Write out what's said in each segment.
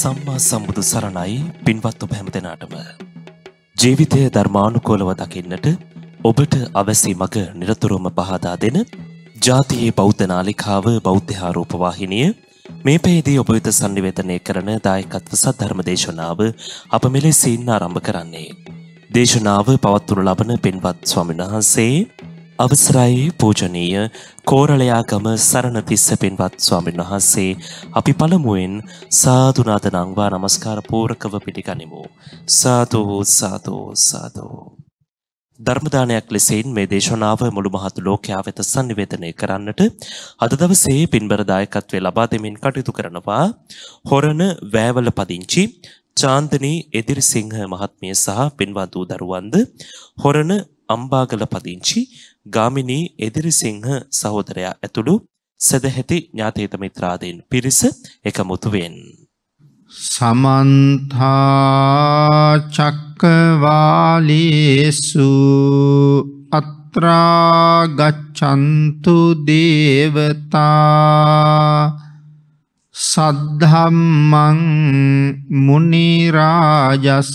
සම්මා සම්බුදු සරණයි පින්වත් ඔබ හැම දෙනාටම. ජීවිතය ධර්මානුකූලව දකින්නට ඔබට අවැසි මඟ නිරතුරුවම පහදා දෙන ජාතියේ බෞද්ධ නාලිකාව බෞද්ධ ආරූපවාහිනිය මේ පෙරේදී ඔබ වෙත sannivedanaya කරන දායකත්ව සද්ධර්ම දේශනාව අප මෙලෙසින් ආරම්භ කරන්නේ. දේශනාව පවත්වනු ලබන පින්වත් ස්වාමීන් වහන්සේ අවසරයි පූජනීය කෝරළයාගම සරණතිස්ස පින්වත් ස්වාමීන් වහන්සේ අපි පළමුවෙන් සාදුනාද නංවා නමස්කාර පූරකව පිටිගනිමු. සාදෝ සාදෝ සාදෝ. ධර්මදානයක් ලෙසෙන් මේ දේශනාව මුළු මහත් ලෝකයා වෙත සංනිවේදනය කරන්නට අද දවසේ පින්බර දායකත්වය ලබා දෙමින් කටයුතු කරනවා හොරණ වෑවල පදිංචි චාන්දනී එදිරිසිංහ මහත්මිය සහ පින්වත් වූ දරුවන්ද හොරණ අම්බාගල පදිංචි ගාමිණී එදිරිසිංහ සහෝදරයා ඇතුළු සදැහැති ඥාතීත මිත්‍රාදීන් පිරිස එකමුතු වෙන්. සමන්තා චක්කවාලේසු අත්‍රා ගච්ඡන්තු දේවතා සද්ධම්මං මුනි රාජස්ස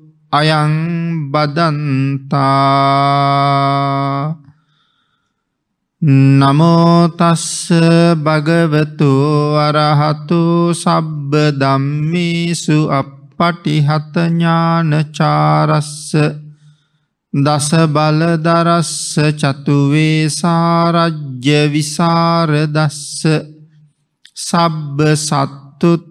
අයං බදන්තා නමෝතස්ස භගවතු අරහතු සබ්බ දම්මිසු අපපටිහතඥානචාරස්ස දස බලදරස්ස චතුවේ සාරජ්‍ය විසාරදස්ස සබ්බ සත්තුත්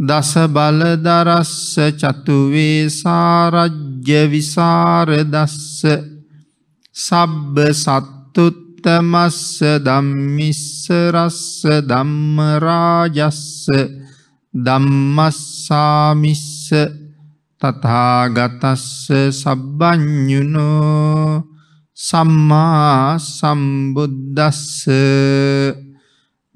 දස බලදරස්ස චතුවේ සාරජ්‍ය විසාරදස්ස සබ්බ සත්තුත්තමස්ස දම්මිස්ස රස්ස දම්මරාජස්ස දම්මස්සාමිස්ස තතාගතස්ස සබ්බ්ඥුනෝ සම්මා සම්බුද්දස්ස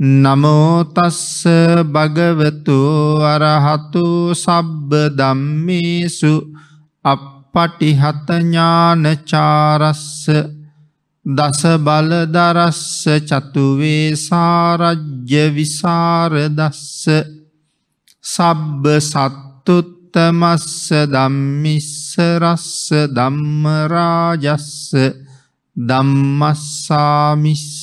නමෝතස්ස භගවතු අරහතු සබ්බ දම්මේසු අපපටිහතඥානචාරස්ස දස බලදරස්ස චතුවේ සාරජ්‍ය විසාරදස්ස සබ්බ සත්තුත්තමස්ස දම්මිස්ස රස්ස දම්මරාජස්ස දම්මස්සාමිස්ස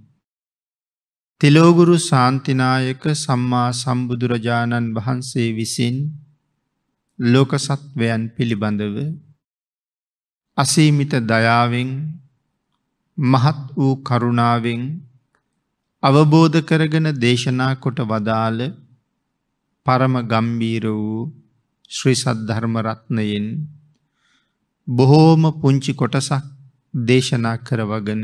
තෙලෝගුරු ශාන්තිනායක සම්මා සම්බුදුරජාණන් වහන්සේ විසින් ලෝකසත්වයන් පිළිබඳව අසීමිත දයාවෙන් මහත් වූ කරුණාවෙන් අවබෝධ කරගෙන දේශනා කොට වදාළ පරම ගම්බීර වූ ශ්‍රී සද්ධර්මරත්නයෙන් බොහෝම පුංචි කොටසක් දේශනා කරවගෙන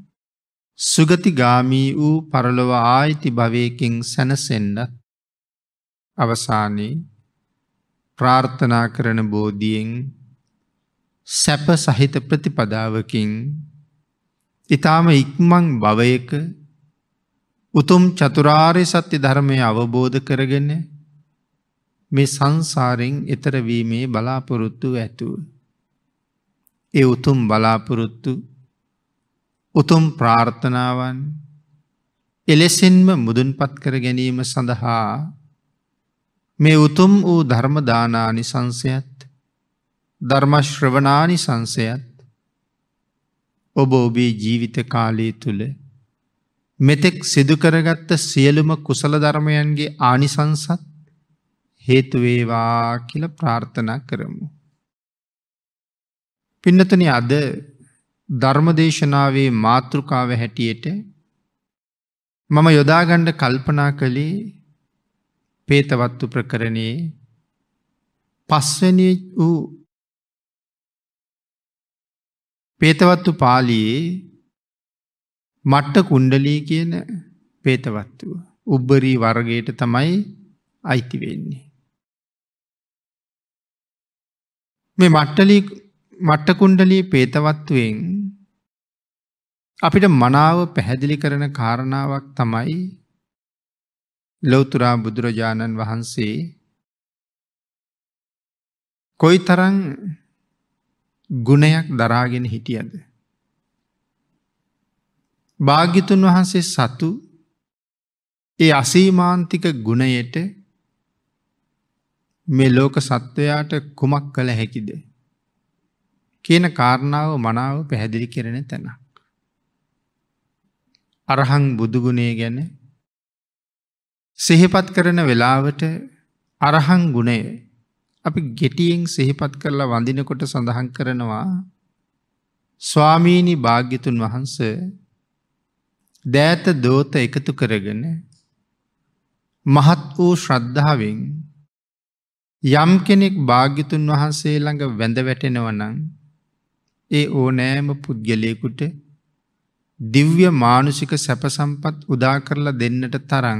සුගතිගාමී වූ පරලොව ආයිති භවයකින් සැනසෙන්න අවසානයේ ප්‍රාර්ථනා කරන බෝධියෙන් සැප සහිත ප්‍රතිපදාවකින් ඉතාම ඉක්මං භවයක උතුම් චතුරාර්ය සත්‍ය ධර්මය අවබෝධ කරගෙන මේ සංසාරෙන් එතරවීමේ බලාපොරොත්තු ඇතුව. ඒ උතුම් බලාපොරොත්තු උතුම් ප්‍රාර්ථනාවන් එලෙසින්ම මුදුන්පත් කර ගැනීම සඳහා මේ උතුම් වූ ධර්මදානානි සංසයත් ධර්මශ්‍රවනානි සංසයත් ඔබ ඔබේ ජීවිත කාලයේ තුළ මෙතෙක් සිදුකරගත්ත සියලුම කුසල ධර්මයන්ගේ ආනිසංසත් හේතුවේවා කියල ප්‍රාර්ථනා කරමු. පින්නතන අද ධර්මදේශනාවේ මාතෘකාව හැටියට මම යොදාගණ්ඩ කල්පනා කළේ පේතවත්තු ප්‍රකරණයේ පස්වනි වූ පේතවත්තු පාලියේ මට්ට කුණ්ඩලී කියන පේතවත්තුව. උබ්බරී වර්ගයට තමයි අයිති වෙන්නේ. මේ මට්ටලී මට්ටකුණ්ඩලී පේතවත්තුවෙන් අපිට මනාව පැහැදිලි කරන කාරණාවක් තමයි ලොවතුරා බුදුරජාණන් වහන්සේ කොයි තරං ගුණයක් දරාගෙන හිටියද. භාග්‍යතුන් වහන්සේ සතු ඒ අසීමාන්තික ගුණයට මේ ලෝක සත්වයාට කුමක් කළ හැකිදේ. කියන කාරණාව මනාව පැහැදිලි කරන තැන. අරහං බුදුගුණේ ගැන සිහිපත් කරන වෙලාවට අරහං ගුණය අපි ගෙටියෙන් සිහිපත් කරලා වඳිනකොට සඳහන් කරනවා ස්වාමීණි භාග්‍යතුන් වහන්ස දෑත දෝත එකතු කරගෙන මහත් වූ ශ්‍රද්ධාවෙන් යම් කෙනෙක් භාග්‍යතුන් වහන්සේ ළඟ වැඳ වැටෙනවනං ඒ ඕනෑම පුද්ගලයකුට දිව්‍ය මානුෂික සැපසම්පත් උදා කරලා දෙන්නට තරන්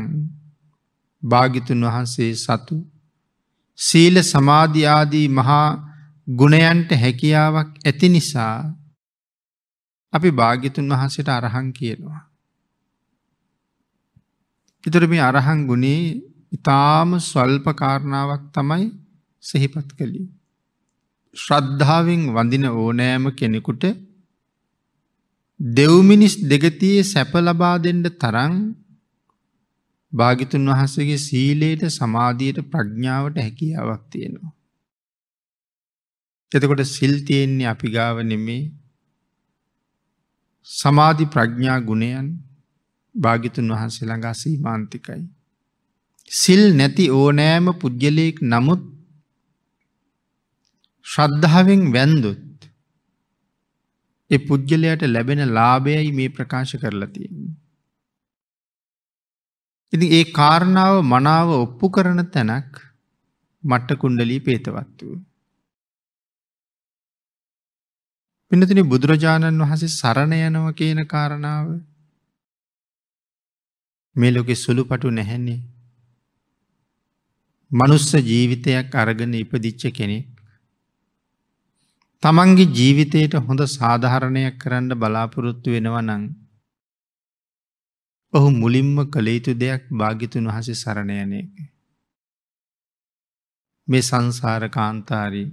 භාගිතුන් වහන්සේ සතු සීල සමාධයාදී මහා ගුණයන්ට හැකියාවක් ඇති නිසා අපි භාගිතුන් වහන්සට අරහන් කියනවා. ඉතුර මේ අරහන් ගුණේ ඉතාම ස්වල්ප කාරණාවක් තමයි සෙහිපත් කළින්. ශ්‍රද්ධාවෙන් වඳින ඕනෑම කෙනෙකුට දෙව්මිනිස් දෙගතියේ සැප ලබා දෙන්න තරම් භාගිතුන් වහන්සේගේ සීලයට සමාධියට ප්‍රඥාවට හැකියාවක් තියෙනවා. එතකොට සිල් තියෙන්නේ අපි ගාව නෙමේ සමාධි ප්‍රඥා ගුණයන් භාගිතුන් වහන්සේ ළඟා සීමාන්තිකයි. සිල් නැති ඕනෑම පුද්ගලයෙක් නමුත් ශ්‍රද්ධාවෙන් වැන්දුත් එ පුද්ගලයට ලැබෙන ලාභයයි මේ ප්‍රකාශ කරලා තියෙන්නේ. ඉති ඒ කාරණාව මනාව ඔප්පු කරන තැනක් මට්ටකුණ්ඩලී පේතවත් වූ. පිනතින බුදුරජාණන් වහසේ සරණ යනව කියන කාරණාව මේ ලොකෙ සුළු පටු නැහැන්නේ. මනුස්ස ජීවිතයක් අරගෙන ඉපදිච්ච කෙනෙක් තමන්ගේ ජීවිතයට හොඳ සාධහරණයක් කරන්න බලාපොරොත්තු වෙනවනං. ඔහු මුලින්ම කළේතු දෙයක් භාගිතුන් වහසේ සරණයනයක. මේ සංසාර කාන්තාරී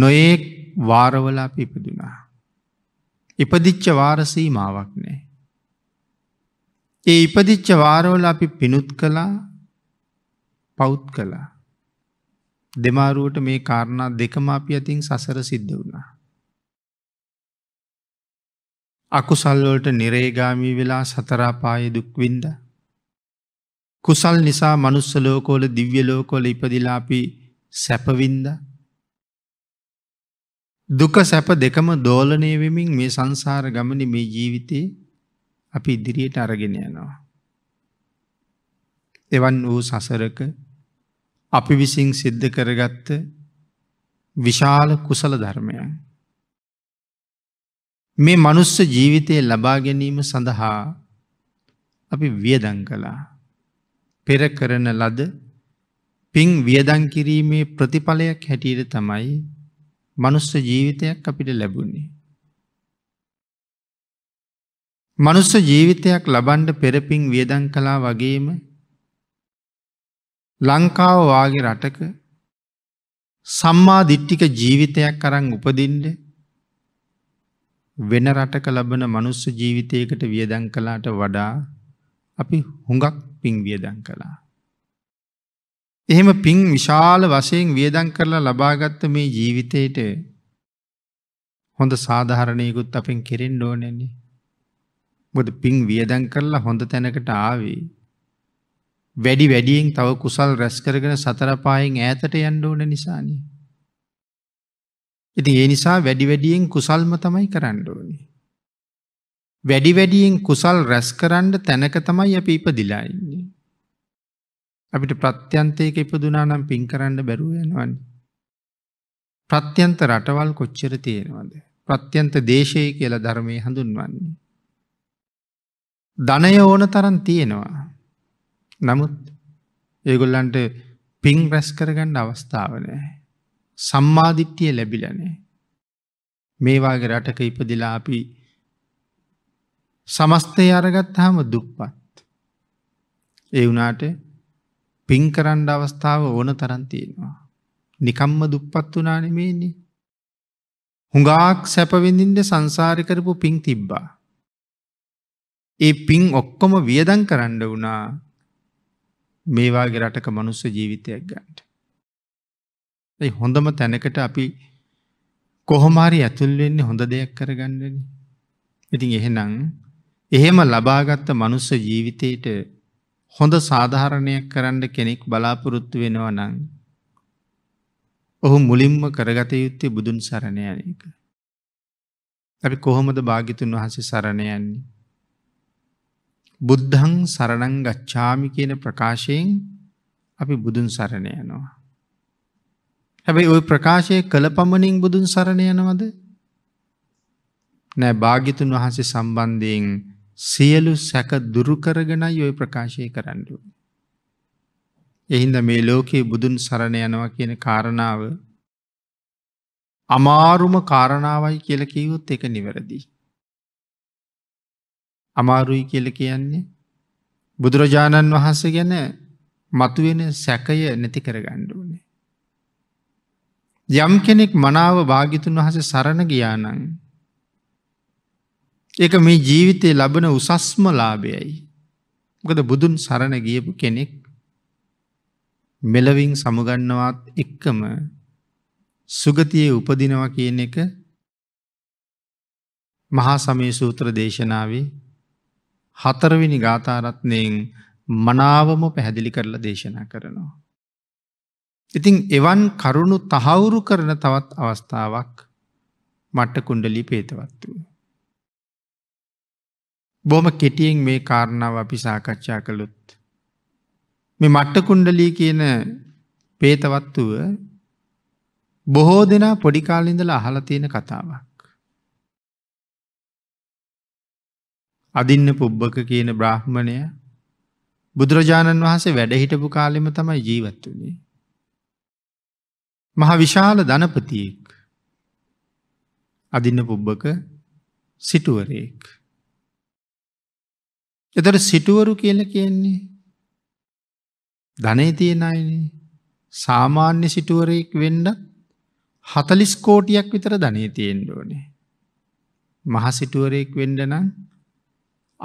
නොයෙක් වාරවලා පිපදුනා. ඉපදිච්ච වාරසීමාවක් නෑ. ඒ ඉපදිච්ච වාරවල අපි පිනුත් කලා පෞද් කලා දෙමාරුවට මේ කාරණා දෙකම අපි අතින් සසර සිද්ධ වුණා. අකුසල්වලට නිරේගාමී වෙලා සතරාපාය දුක්වින්ද. කුසල් නිසා මනුස්ස ලෝකෝල දිව්‍ය ලෝකොල ඉපදිලාපි සැපවින්ද. දුක සැප දෙකම දෝලනය වෙමින් මේ සංසාර ගමන මේ ජීවිතේ අපි ඉදිරියට අරගෙන යනවා. එවන් වූ සසරක අපි විසින් සිද්ධ කරගත්ත විශාල කුසල ධර්මයන්. මේ මනුස්ස ජීවිතය ලබා ගැනීම සඳහා අපි වියදං කළා. පෙර කරන ලද පින් වියදං කිරීමේ ප්‍රතිඵලයක් හැටියට තමයි මනුස්ස ජීවිතයක් අපිට ලැබුණේ. මනුස්ස ජීවිතයක් ලබන්ඩ පෙරපින් වියදං කලා වගේම ලංකාව වගේ රටක සම්මා දිට්ටික ජීවිතයක් අරං උපදින්ඩ වෙන රටක ලබන මනුස්ස ජීවිතයකට වියදන් කලාට වඩා අපි හුඟක් පින් වියදන් කළා. එහෙම පින් විශාල වශයෙන් වියදන් කරලා ලබාගත්ත මේ ජීවිතයට හොඳ සාධහරණයකුත් අපෙන් කෙරෙන් ඩෝනෙන්නේ. බොද පින් වියදන් කරලා හොඳ තැනකට ආවේ වැඩි වැඩියෙන් තව කුසල් රැස්කරගෙන සතරපායෙන් ඈතට යන්න ඕන නිසානි. ඉති ඒ නිසා වැඩි වැඩියෙන් කුසල්ම තමයි කරන්න ඕනි. වැඩි වැඩියෙන් කුසල් රැස්කරන්ඩ තැනක තමයි අපි ඉපදිලා ඉන්නේ. අපිට ප්‍රත්‍යන්තයක ඉපදුනා නම් පින් කරන්න බැරුවෙනවන්. ප්‍රත්‍යන්ත රටවල් කොච්චර තියෙනවද. ප්‍රත්‍යන්ත දේශය කියලා ධර්මය හඳුන්වන්නේ. ධනය ඕන තරන් තියෙනවා. නමුත් ඒගොල්ලන්ට පින් රැස් කරගන්න අවස්ථාවනය. සම්මාධිත්‍යය ලැබිලනේ. මේවාගේ රටක ඉපදිලාපි සමස්තය අරගත් හාම දුප්පත්. ඒ වනාට පින් කරන්ඩ අවස්ථාව ඕන තරන්තියෙනවා. නිකම්ම දුප්පත් වනානෙමේන්නේ. හුඟාක් සැපවිඳින්ට සංසාරිකරපු පින් තිබ්බා. ඒ පින් ඔක්කොම වියදන් කරන්න වනා මේවාගේ රටක මනුස්ස ජීවිතයක් ගන්ට. ඇයි හොඳම තැනකට අපි කොහොමාරි ඇතුල්වෙන්නේ හොඳ දෙයක් කරගන්නන. ඉතින් එහෙනම් එහෙම ලබාගත්ත මනුස්ස ජීවිතයට හොඳ සාධාරණයක් කරන්න කෙනෙක් බලාපොරොත්තු වෙනවා නං. ඔහු මුලින්ම කරගත යුත්තේ බුදුන් සරණයන එක. අපි කොහොමද භාගිතුන් වහසේ සරණයන්නේ. බුද්ධං සරණං ගච්ඡාමි කියන ප්‍රකාශයෙන් අපි බුදුන් සරණ යනවා. හැබැයි ওই ප්‍රකාශය කළ පමණින් බුදුන් සරණ යනවද? නෑ භාග්‍යතුන් වහන්සේ සම්බන්ධයෙන් සියලු සැක දුරු කරගෙනයි ওই ප්‍රකාශය කරන්න ඕනේ. එහින්ද මේ ලෝකයේ බුදුන් සරණ යනවා කියන කාරණාව අමාරුම කාරණාවයි කියලා කිව්වොත් ඒක නිවැරදියි. අමාරුයි කියල කියන්නේ බුදුරජාණන් වහන්සේ ගැන මතුවෙන සැකය නැති කරගණ්ඩුවනේ. යම් කෙනෙක් මනාව භාගිතුන් වහස සරණ ගියානන්. එක මේ ජීවිතය ලබන උසස්ම ලාභයයි. ගද බුදුන් සරණ ගියපු කෙනෙක් මෙලවින් සමුගන්නවත් එක්කම සුගතියේ උපදිනව කියන එක මහා සමේ සූත්‍ර දේශනාවේ හතරවෙනි ගාථාරත්නයෙන් මනාවම පැහැදිලි කරලා දේශනා කරනවා. ඉතිං එවන් කරුණු තහවුරු කරන තවත් අවස්ථාවක් මට්ට කුණ්ඩලි පේතවත් වූ. බොම කෙටියෙන් මේ කාරණාව අපි සාකච්ඡා කළුත්. මේ මට්ටකුණ්ඩලී කියන පේතවත්තුව බොහෝ දෙනා පොඩිකාලින්දල අහල තියෙන කතාවක්. අදින්න පුබ්බක කියන බ්‍රාහ්මණය බුදුරජාණන් වහන්සේ වැඩහිටපු කාලෙම තමයි ජීවත් වනේ. මහ විශාල ධනපතියෙක් අදින්න පුබ්බක සිටුවරයෙක්. එතට සිටුවරු කියල කියන්නේ ධනය තියෙන අයනේ සාමාන්‍ය සිටුවරයෙක් වෙන්ඩ හතලිස් කෝටියක් විතර ධනය තියෙන්ඩෝනේ. මහසිටුවරයෙක් වෙන්ඩනම්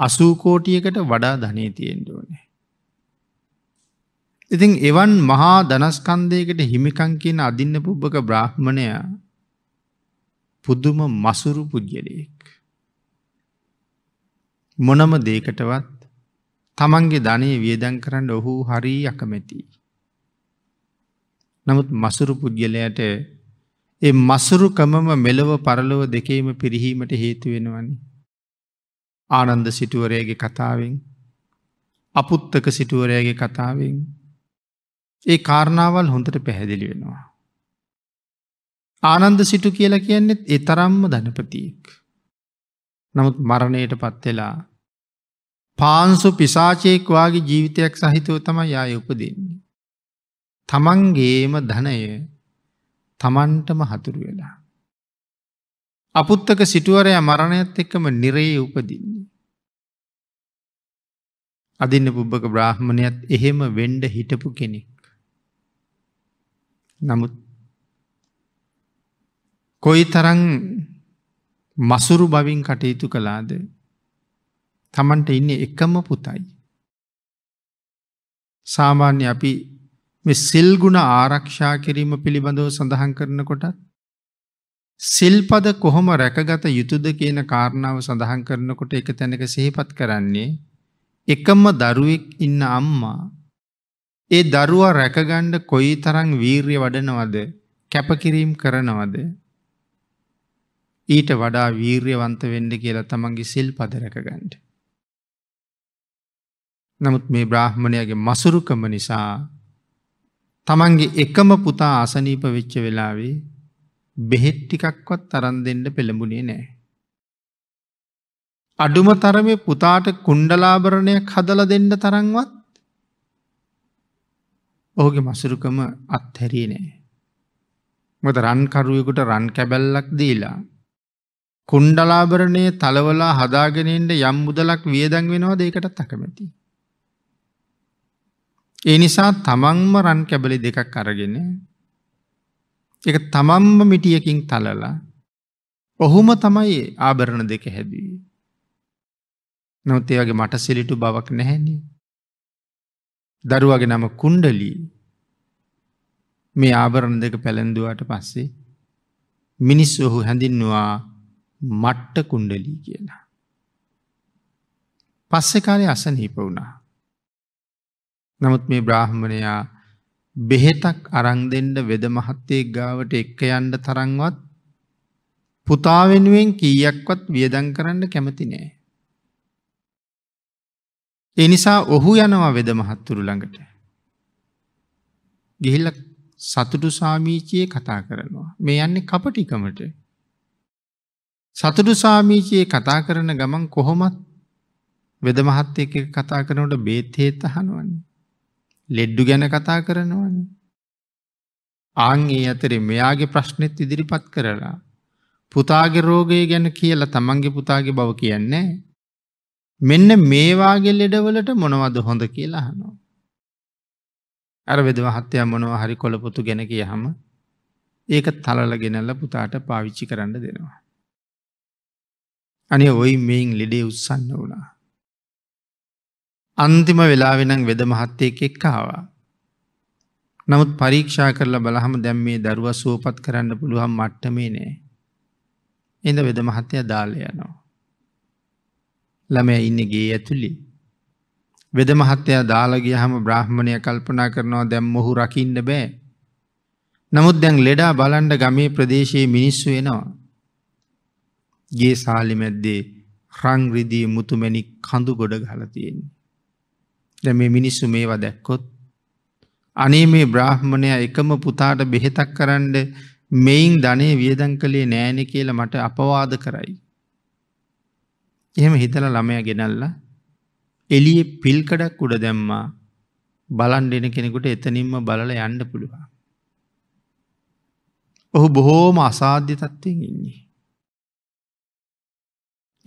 අසූකෝටියකට වඩා ධනය තියෙන්ටඕනේ. ඉතින් එවන් මහා දනස්කන්දයකට හිමිකං කියන අදින්න පුබ්බක බ්‍රහ්මණය පුදුම මසුරු පුද්ගලයෙක්. මොනම දේකටවත් තමන්ගේ ධනය වියදැන් කරන්න ඔහු හරී අකමැති. නමුත් මසුරු පුද්ගලයට ඒ මසුරුකමම මෙලොව පරලොව දෙකේම පිරිහීමට හේතුවෙනවන්නේ. ආනන්ද සිටුවරයගේ කතාවෙන් අපුත්තක සිටුවරයගේ කතාවෙන් ඒ කාරණාවල් හොඳට පැහැදිලි වෙනවා. ආනන්ද සිටු කියලා කියන්නෙත් ඒ තරම්ම ධනපතියෙක්. නමුත් මරණයට පත්වෙලා පාන්සු පිසාචයෙක්වාගේ ජීවිතයක් සහිතව තම යාය උපදන්නේ. තමන්ගේම ධනය තමන්ටම හතුරු වෙලා. අපුත්තක සිටුවරය මරණයත් එක්කම නිරේ උපදින්නේ. අදින්න පුබ්බක බ්‍රාහ්මණයත් එහෙම වෙන්ඩ හිටපු කෙනෙක්. නමුත් කොයි තරං මසුරු බවින් කටයුතු කලාද තමන්ට ඉන්න එකම පුතයි. සාමාන්‍ය අපි සිල්ගුණ ආරක්ෂා කිරීම පිළිබඳව සඳහන් කරනකොටත් සිල්පද කොහොම රැකගත යුතුද කියන කාරණාව සඳහන් කරනකොට එක තැනක සහිපත් කරන්නේ එකම දරුවෙක් ඉන්න අම්මා ඒ දරුවා රැකගණ්ඩ කොයි තරං වීර්ය වඩනවද කැපකිරීම් කරනවද ඊට වඩා වීර්යවන්ත වෙන්න කියලා තමන්ගේ සිල් පද රැකගණ්ඩ. නමුත් මේ බ්‍රාහ්මණයගේ මසුරුකම නිසා තමන්ගේ එකම පුතා අසනීප වෙච්ච වෙලාවේ බෙහෙත් ටිකක්වත් තරන් දෙන්න පෙළඹුණේ නෑ. අඩුම තරමේ පුතාට කුණ්ඩලාභරණයක් හදල දෙන්න තරන්වත් ඔහුගේ මසුරුකම අත්හැරිය නෑ. මොද රන්කරුවෙකුට රන් කැබැල්ලක් දීලා. කුණ්ඩලාභරණය තලවලා හදාගෙනෙන්ට යම් මුදලක් වියදැන් වෙනවා දෙකටත් තකමැති. ඒ නිසා තමන්ම රන් කැබලි දෙකක් අරගෙන එක තමම්ම මිටියකින් තලලා ඔහුම තමයි ආභරණ දෙක හැදී. නොත් ඒවගේ මට සිලිටු බවක් නැහැනේ. දරුවගේ නම කුණ්ඩලී මේ ආභරණ දෙක පැළැඳුවට පස්සේ මිනිස් ඔහු හැඳින්වා මට්ට කුණ්ඩලී කියලා. පස්සෙ කාලය අසනීප වුණා. නමුත් මේ බ්‍රාහ්මණයා බෙහෙතක් අරන් දෙන්න වෙද මහත්තයෙක් ගාවට එක්ක යන්න තරන්වත් පුතා වෙනුවෙන් කීයක්වත් වියදම් කරන්න කැමති නෑ. ඒ නිසා ඔහු යනවා වෙද මහත්තුරු ළඟට. ගිහිල්ල සතුටු සාමීචයේ කතා කරනවා. මේ යන්නේ කපටිකමට. සතුටු සාමීචයේ කතා කරන ගමන් කොහොමත් වෙද මහත් එක කතා කරනට බේත්තේත් අහනුවන්නේ. ලෙඩ්ඩු ගැන කතා කරනවන. ආංගේ අතරේ මෙයාගේ ප්‍රශ්නෙත් ඉදිරිපත් කරලා. පුතාගේ රෝගය ගැන කියලා තමන්ගේ පුතාගේ බව කියන්නේ. මෙන්න මේවාගේ ලෙඩවලට මොනවද හොඳ කියලා හනවා. අර වෙදව හත්තය මොනව හරි කොළපොතු ගැන කිය හම ඒක තලල ගෙනල්ල පුතාට පාවිච්චි කරන්න දෙනවා. අනේ ඔයි මෙයින් ලෙඩේ උත්සන්න වුණා. අන්තිම වෙලාවෙනං වෙද මහත්තයෙක් එක්කාවා. නමුත් පරීක්ෂා කරලා බලහම දැම් මේ දරුව සුවපත් කරන්න පුළුවන් මට්ටමේ නෑ. එඳ වෙද මහත්තය දාලයනවා. ළමය ඉන්න ගේ ඇතුළි. වෙද මහත්තය දාලගිය හම බ්‍රහ්මණය කල්පනා කරනවා දැම් මොහු රකින්න බෑ. නමුත් දැන් ලෙඩා බලන්ඩ ගමේ ප්‍රදේශයේ මිනිස්සු වෙනවා. ගේ සාලිමැද්දේ රංරිදී මුතුමැනි කඳු ගොඩ ගලතියෙන්නේ. දැ මේ මිනිස්සු මේවා දැක්කොත්. අනේ මේ බ්‍රාහ්මණය එකම පුතාට බෙහෙතක් කරන්න මෙයින් ධනය වියදන් කළේ නෑන කියලා මට අපවාද කරයි. එහෙම හිතල ළමය ගෙනල්ලා එලිය පිල්කඩක් උඩ දැම්මා බලන් දෙෙන කෙනෙකුට එතනින්ම බලල යන්න පුළුවන්. ඔහු බොහෝම අසාධ්‍ය තත්ත්වයෙන් ඉන්නේ.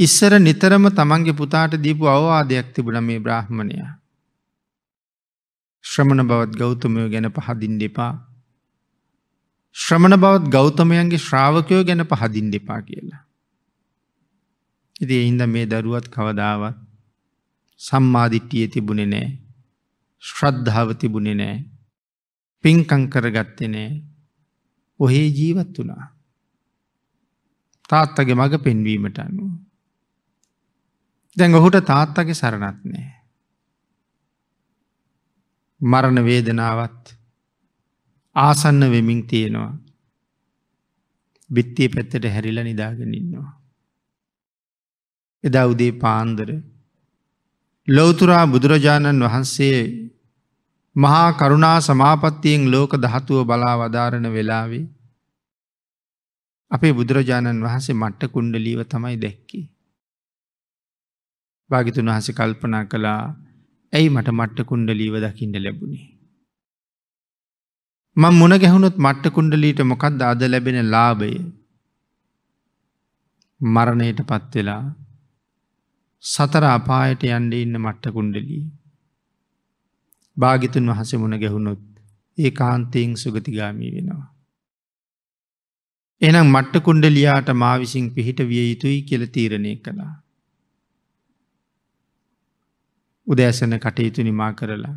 ඉස්සර නිතරම තමන්ගේ පුතාට දීපු අවවාදයක් තිබුණ මේ බ්‍රහ්මණයා ශ්‍රමණ බවත් ගෞතමයෝ ගැන පහදින් දෙපා. ශ්‍රමණ බවත් ගෞතමයන්ගේ ශ්‍රාවකයෝ ගැන පහදින් දෙපා කියලා. ඉති එහින්ද මේ දරුවත් කවදාවත් සම්මාධිට්ටිය තිබුණෙ නෑ. ශ්‍රද්ධාව තිබුණෙ නෑ. පින්කං කරගත්තෙ නෑ. ඔහේ ජීවත් වනා. තාත්තගේ මඟ පෙන්වීමට අනුව. දැන් ඔහුට තාත්තගේ සරණත් නෑ. මරණ වේදනාවත් ආසන්න වෙමින් තියෙනවා බිත්තිය පැත්තට හැරිල නිදාගෙන ඉන්නවා. එදා උදේ පාන්දර ලෝතුරා බුදුරජාණන් වහන්සේ මහා කරුණා සමාපත්තියෙන් ලෝක දහතුව බලා වදාරණ වෙලාවේ අපේ බුදුරජාණන් වහන්සේ මට්ට කුණ්ඩලීව තමයි දැක්කි. භාගිතුන් වහස කල්පනා කළා ඇයි මට මට්ට කුණ්ඩලීව දකිින්ට ලැබුණේ. මං මුණ ගැහුණොත් මට්ට කුණ්ඩලීට මොකක්ද අද ලැබෙන ලාබය මරණයට පත්වෙලා සතර අපායට යන්ඩ ඉන්න මට්ට කුණ්ඩලී. භාගිතුන් වහස මුණ ගැහුණොත් ඒ කාන්තයෙන් සුගතිගාමී වෙනවා. එනම් මට්ට කුණ්ඩලියාට මාවිසින් පිහිට විය යුතුයි කියල තීරණය කළා. උදෑසන කටයුතු නිමා කරලා.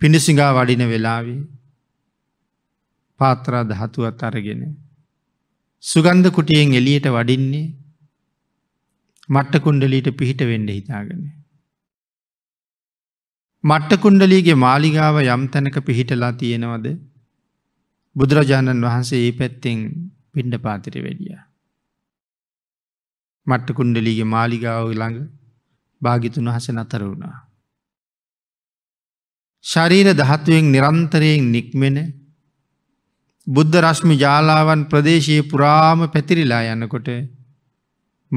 පිඩසිඟා වඩින වෙලාවේ පාත්‍රා දහතුවත් අරගෙන. සුගන්ධ කුටියෙන් එලියට වඩින්නේ මට්ටකුන්ඩලීට පිහිට වෙන්ඩ හිතාගෙන. මට්ටකුන්ඩලීගේ මාලිගාව යම් තැනක පිහිටලා තියෙනවද බුදුරජාණන් වහන්සේ ඒ පැත්තෙන් පිණ්ඩ පාතිර වැඩිය. මට්ටකුන්ඩලීගේ මාලිගාව ළඟ භාගිතුන් වහස නතර වුණා. ශරීර දහත්තුවෙන් නිරන්තරයෙන් නික්මෙන බුද්ධ රශ්මි ජාලාවන් ප්‍රදේශයේ පුරාම පැතිරිලා යන්නකොට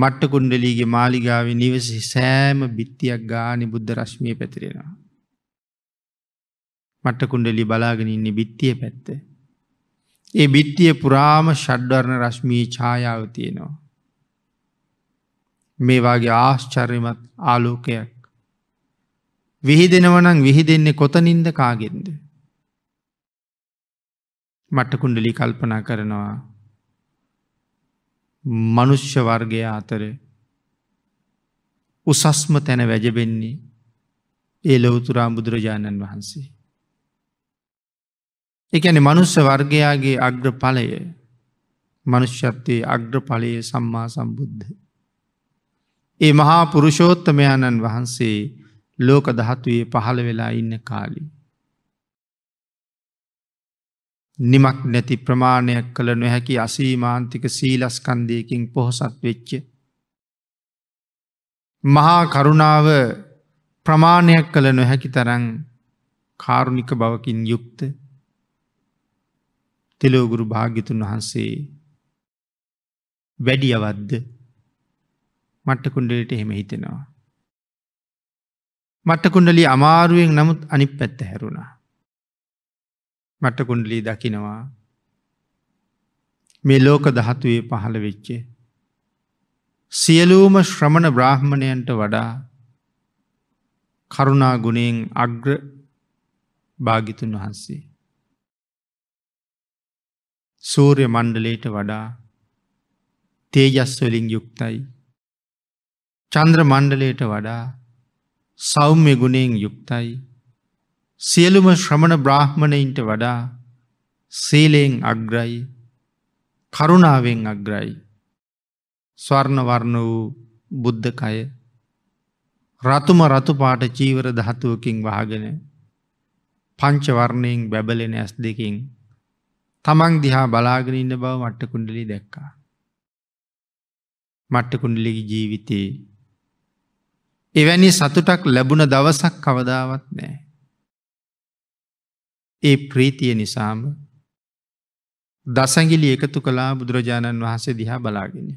මට්ටකුන්ඩලීගේ මාලිගාව නිවසි සෑම බිත්තියක් ගානි බුද්ධ රශ්මිය පැතිරෙනවා. මට්ටකුන්ඩලි බලාගෙන ඉන්නේ බිත්තිය පැත්ත. ඒ බිත්තිය පුරාම ෂඩ්වර්ණ රශ්මී ඡායාව තියෙනවා. මේවාගේ ආශ්චර්යමත් ආලෝකයක්. විහිදෙනවනං විහිදෙන්නේ කොතනින්ද කාගෙන්ද. මට්ටකුණ්ඩලි කල්පනා කරනවා. මනුෂ්‍ය වර්ගය අතර උසස්ම තැන වැජබෙන්නේ ඒ ලොවතුරා බුදුරජාණන් වහන්සේ. එකන මනුස්ස වර්ගයාගේ අග්‍රඵලය මනුෂ්‍යත්වයේ අග්‍රඵලයේ සම්මා සම්බුද්ධ. ඒ මහා පුරුෂෝත්තමයණන් වහන්සේ ලෝක දහතුයේ පහළ වෙලා ඉන්න කාලි. නිමක් නැති ප්‍රමාණයක් කළ නොහැකි අසීමාන්තික සීලස්කන්දයකින් පොහොසත් වෙච්ච. මහා කරුණාව ප්‍රමාණයක් කළ නොහැකි තරං කාරුණික බවකින් යුක්ත තෙලෝගුරු භාගිතුන් වහන්සේ වැඩියවද්ද මට්ට කුණ්ඩලට එහෙම හිතෙනවා. මට්ට කුණ්ඩලි අමාරුවෙන් නමුත් අනිත් පැත්ත හැරුණා. මට්ට කුණ්ඩලී දකිනවා මේ ලෝක දහතුවේ පහළ වෙච්චේ. සියලූම ශ්‍රමණ බ්‍රාහ්මණයන්ට වඩා කරුණා ගුණයෙන් අග්‍ර භාගිතුන් වහන්සේ. සූර්ය මණ්ඩලයට වඩා තේජස්වලින් යුක්තයි චන්ද්‍ර මණ්ඩලයට වඩා සෞම්‍ය ගුණයෙන් යුක්තයි සියලුම ශ්‍රමණ බ්‍රාහ්මණයින්ට වඩා සීලයෙන් අග්‍රයි කරුණාවෙන් අග්‍රයි ස්වර්ණවර්ණ වූ බුද්ධකය රතුම රතුපාට චීවර දහතුවකින් වහගෙන පංචවර්ණයෙන් බැබලෙන ඇස් දෙකින් තමන් දිහා බලාගෙන ඉන්න බව මට්ටකුණ්ඩලි දැක්කා. මට්ටකුණ්ඩලිගේ ජීවිතයේ එවැනි සතුටක් ලැබුණ දවසක් කවදාවත් නෑ. ඒ ප්‍රීතිය නිසාම දසගිලි එකතු කලා බුදුරජාණන් වහන්සේ දිහා බලාගෙන.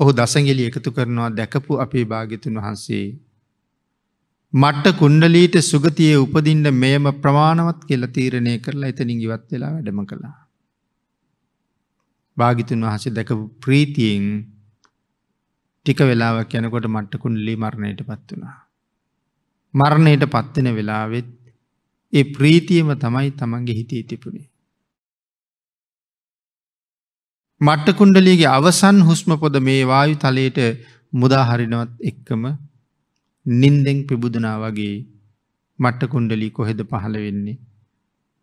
ඔහු දසගිලි එකතු කරනවා දැකපු අපේ භාගිතුන් වහන්සේ. මට්ට කුණ්ඩලීට සුගතිය උපදින්ට මෙයම ප්‍රමාණවත් කියලා තීරණය කරලා එතනින් ඉවත් වෙලා වැඩම කළා. භාගිතුන් වහසේ දැකපු ප්‍රීතියෙන් ටික වෙලාවක් යනකොට මට්ටකුණලි මරණයට පත් වුණා. මරණයට පත්වෙන වෙලාවෙත් ඒ ප්‍රීතියම තමයි තමන්ගේ හිතී තිබුණේ. මට්ටකුණ්ඩලියගේ අවසන් හුස්මපොද මේ වායු තලයට මුදාහරිනවත් එක්කම නින්දෙන් පිබුදනා වගේ මට්ටකුණ්ඩලි කොහෙද පහළ වෙන්නේ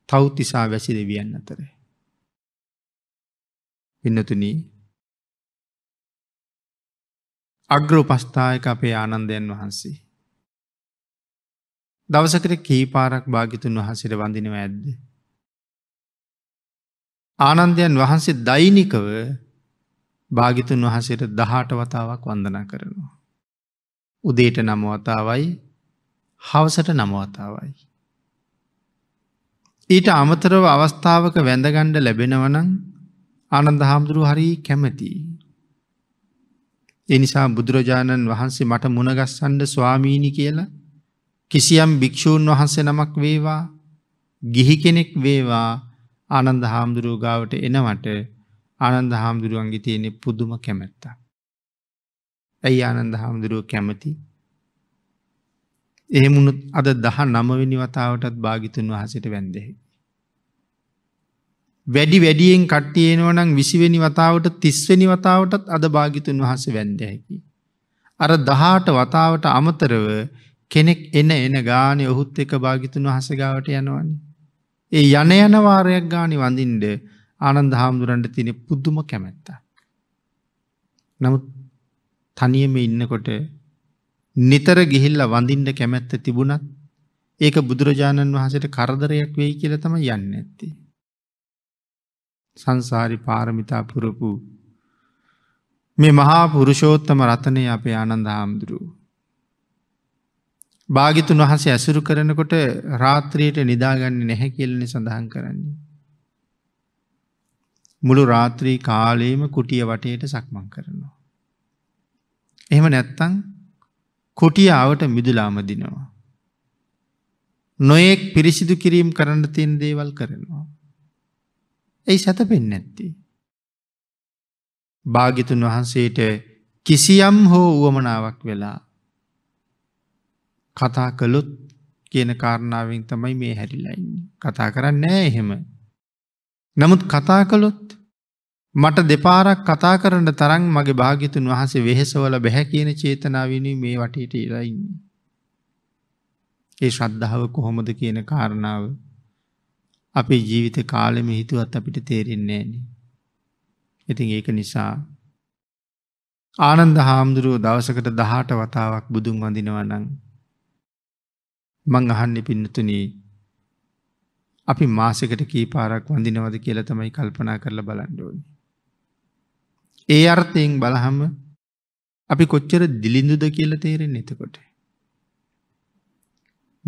තෞතිසා වැසි දෙවියන් අතරේ. පින්නතුනී අග්‍ර උපස්ථායක අපේ ආනන්දයන් වහන්සේ. දවසකට කීපාරක් භාගිතුන් වහසිර වඳිනව ඇද්ද. ආනන්දයන් වහන්සේ දෛනිකව භාගිතුන් වහසිට දහට වතාවක් වන්දනා කරනවා. උදේට නමවතාවයි හවසට නමවතාවයි. ඊට අමතරව අවස්ථාවක වැඳගණ්ඩ ලැබෙනවනං ආනන්ද හාමුදුරු හරි කැමතිී. එනිසා බුදුරජාණන් වහන්සේ මට මුණගස්සන්ඩ ස්වාමීණි කියලා කිසියම් භික්‍ෂූන් වහන්සේ නමක් වේවා ගිහි කෙනෙක් වේවා ආනන්ද හාමුදුරුව ගාවට එනවට ආනන්ද හාමුදුරුවන්ගේ තියෙනෙ පුදුම කැමැත්ත. ඇයි ආනන්ද හාමුදුරුව කැමති එහෙමුණුත් අද දහ නමවෙනි වතාවටත් භාගිතුන් වහසට වැන්දෙහි. වැඩි වැඩියෙන් කට්ටිය එනවා නම් 20 වෙනි වතාවට 30 වෙනි වතාවටත් අද භාග්‍යතුන් වහන්සේ වැන්දේ හැකි. අර 18 වතාවට අමතරව කෙනෙක් එන එන ගානේ ඔහුත් එක්ක භාග්‍යතුන් වහන්සේ ගාවට යනවනේ. ඒ යන යන වාරයක් ගානේ වඳින්න ආනන්ද හාමුදුරන්ට තියෙන පුදුම කැමැත්ත. නමුත් තනියම ඉන්නකොට නිතර ගිහිල්ලා වඳින්න කැමැත්ත තිබුණත් ඒක බුදුරජාණන් වහන්සේට කරදරයක් වෙයි කියලා තමයි යන්නේ නැත්තේ. සංසාරි පාරමිතා පුරපු මේ මහා පුරුෂෝත්තම රතනය අපේ ආනන්ද හාමුදුරුව. භාගිතුන් වහසේ ඇසුරු කරනකොට රාත්‍රියයට නිදාගන්න නැහැ කියලනි සඳහන් කරන්නේ. මුළු රාත්‍රී කාලේම කුටිය වටයට සක්මන් කරනවා. එහෙම නැත්තං කොටියාවට මිදුලාමදිනවා. නොයෙක් පිරිසිදු කිරීම් කරන්න තින් දේවල් කරනවා. ඇයි සැතපෙන් නැත්තේ. භාගිතුන් වහන්සේට කිසියම් හෝ වුවමනාවක් වෙලා කතා කළොත් කියන කාරණාවෙන් තමයි මේ හැරිලයින් කතා කරන්න නෑ එහෙම. නමුත් කතා කළොත් මට දෙපාරක් කතා කරන්න තරන් මගේ භාගිතුන් වහන්සේ වෙහෙසවල බැහැ කියන චේතනාවනි මේ වටට ඉරයින්නේ. ඒ ශ්‍රද්ධාව කොහොමද කියන කාරණාව අපේ ජීවිත කාලෙම හිතුවත් අපිට තේරෙන්නේ න. ඉතින් ඒක නිසා ආනන්ද හාමුදුරුවෝ දවසකට දහට වතාවක් බුදුන් වඳිනවනං මං අහන්න පින්නතුනී අපි මාසකට කී පාරක් වඳිනවද කියල තමයි කල්පනා කරල බලන්ඩෝනි. ඒ අර්ථයෙන් බලහම අපි කොච්චර දිලිඳුද කියල තේරෙන් එතකොට.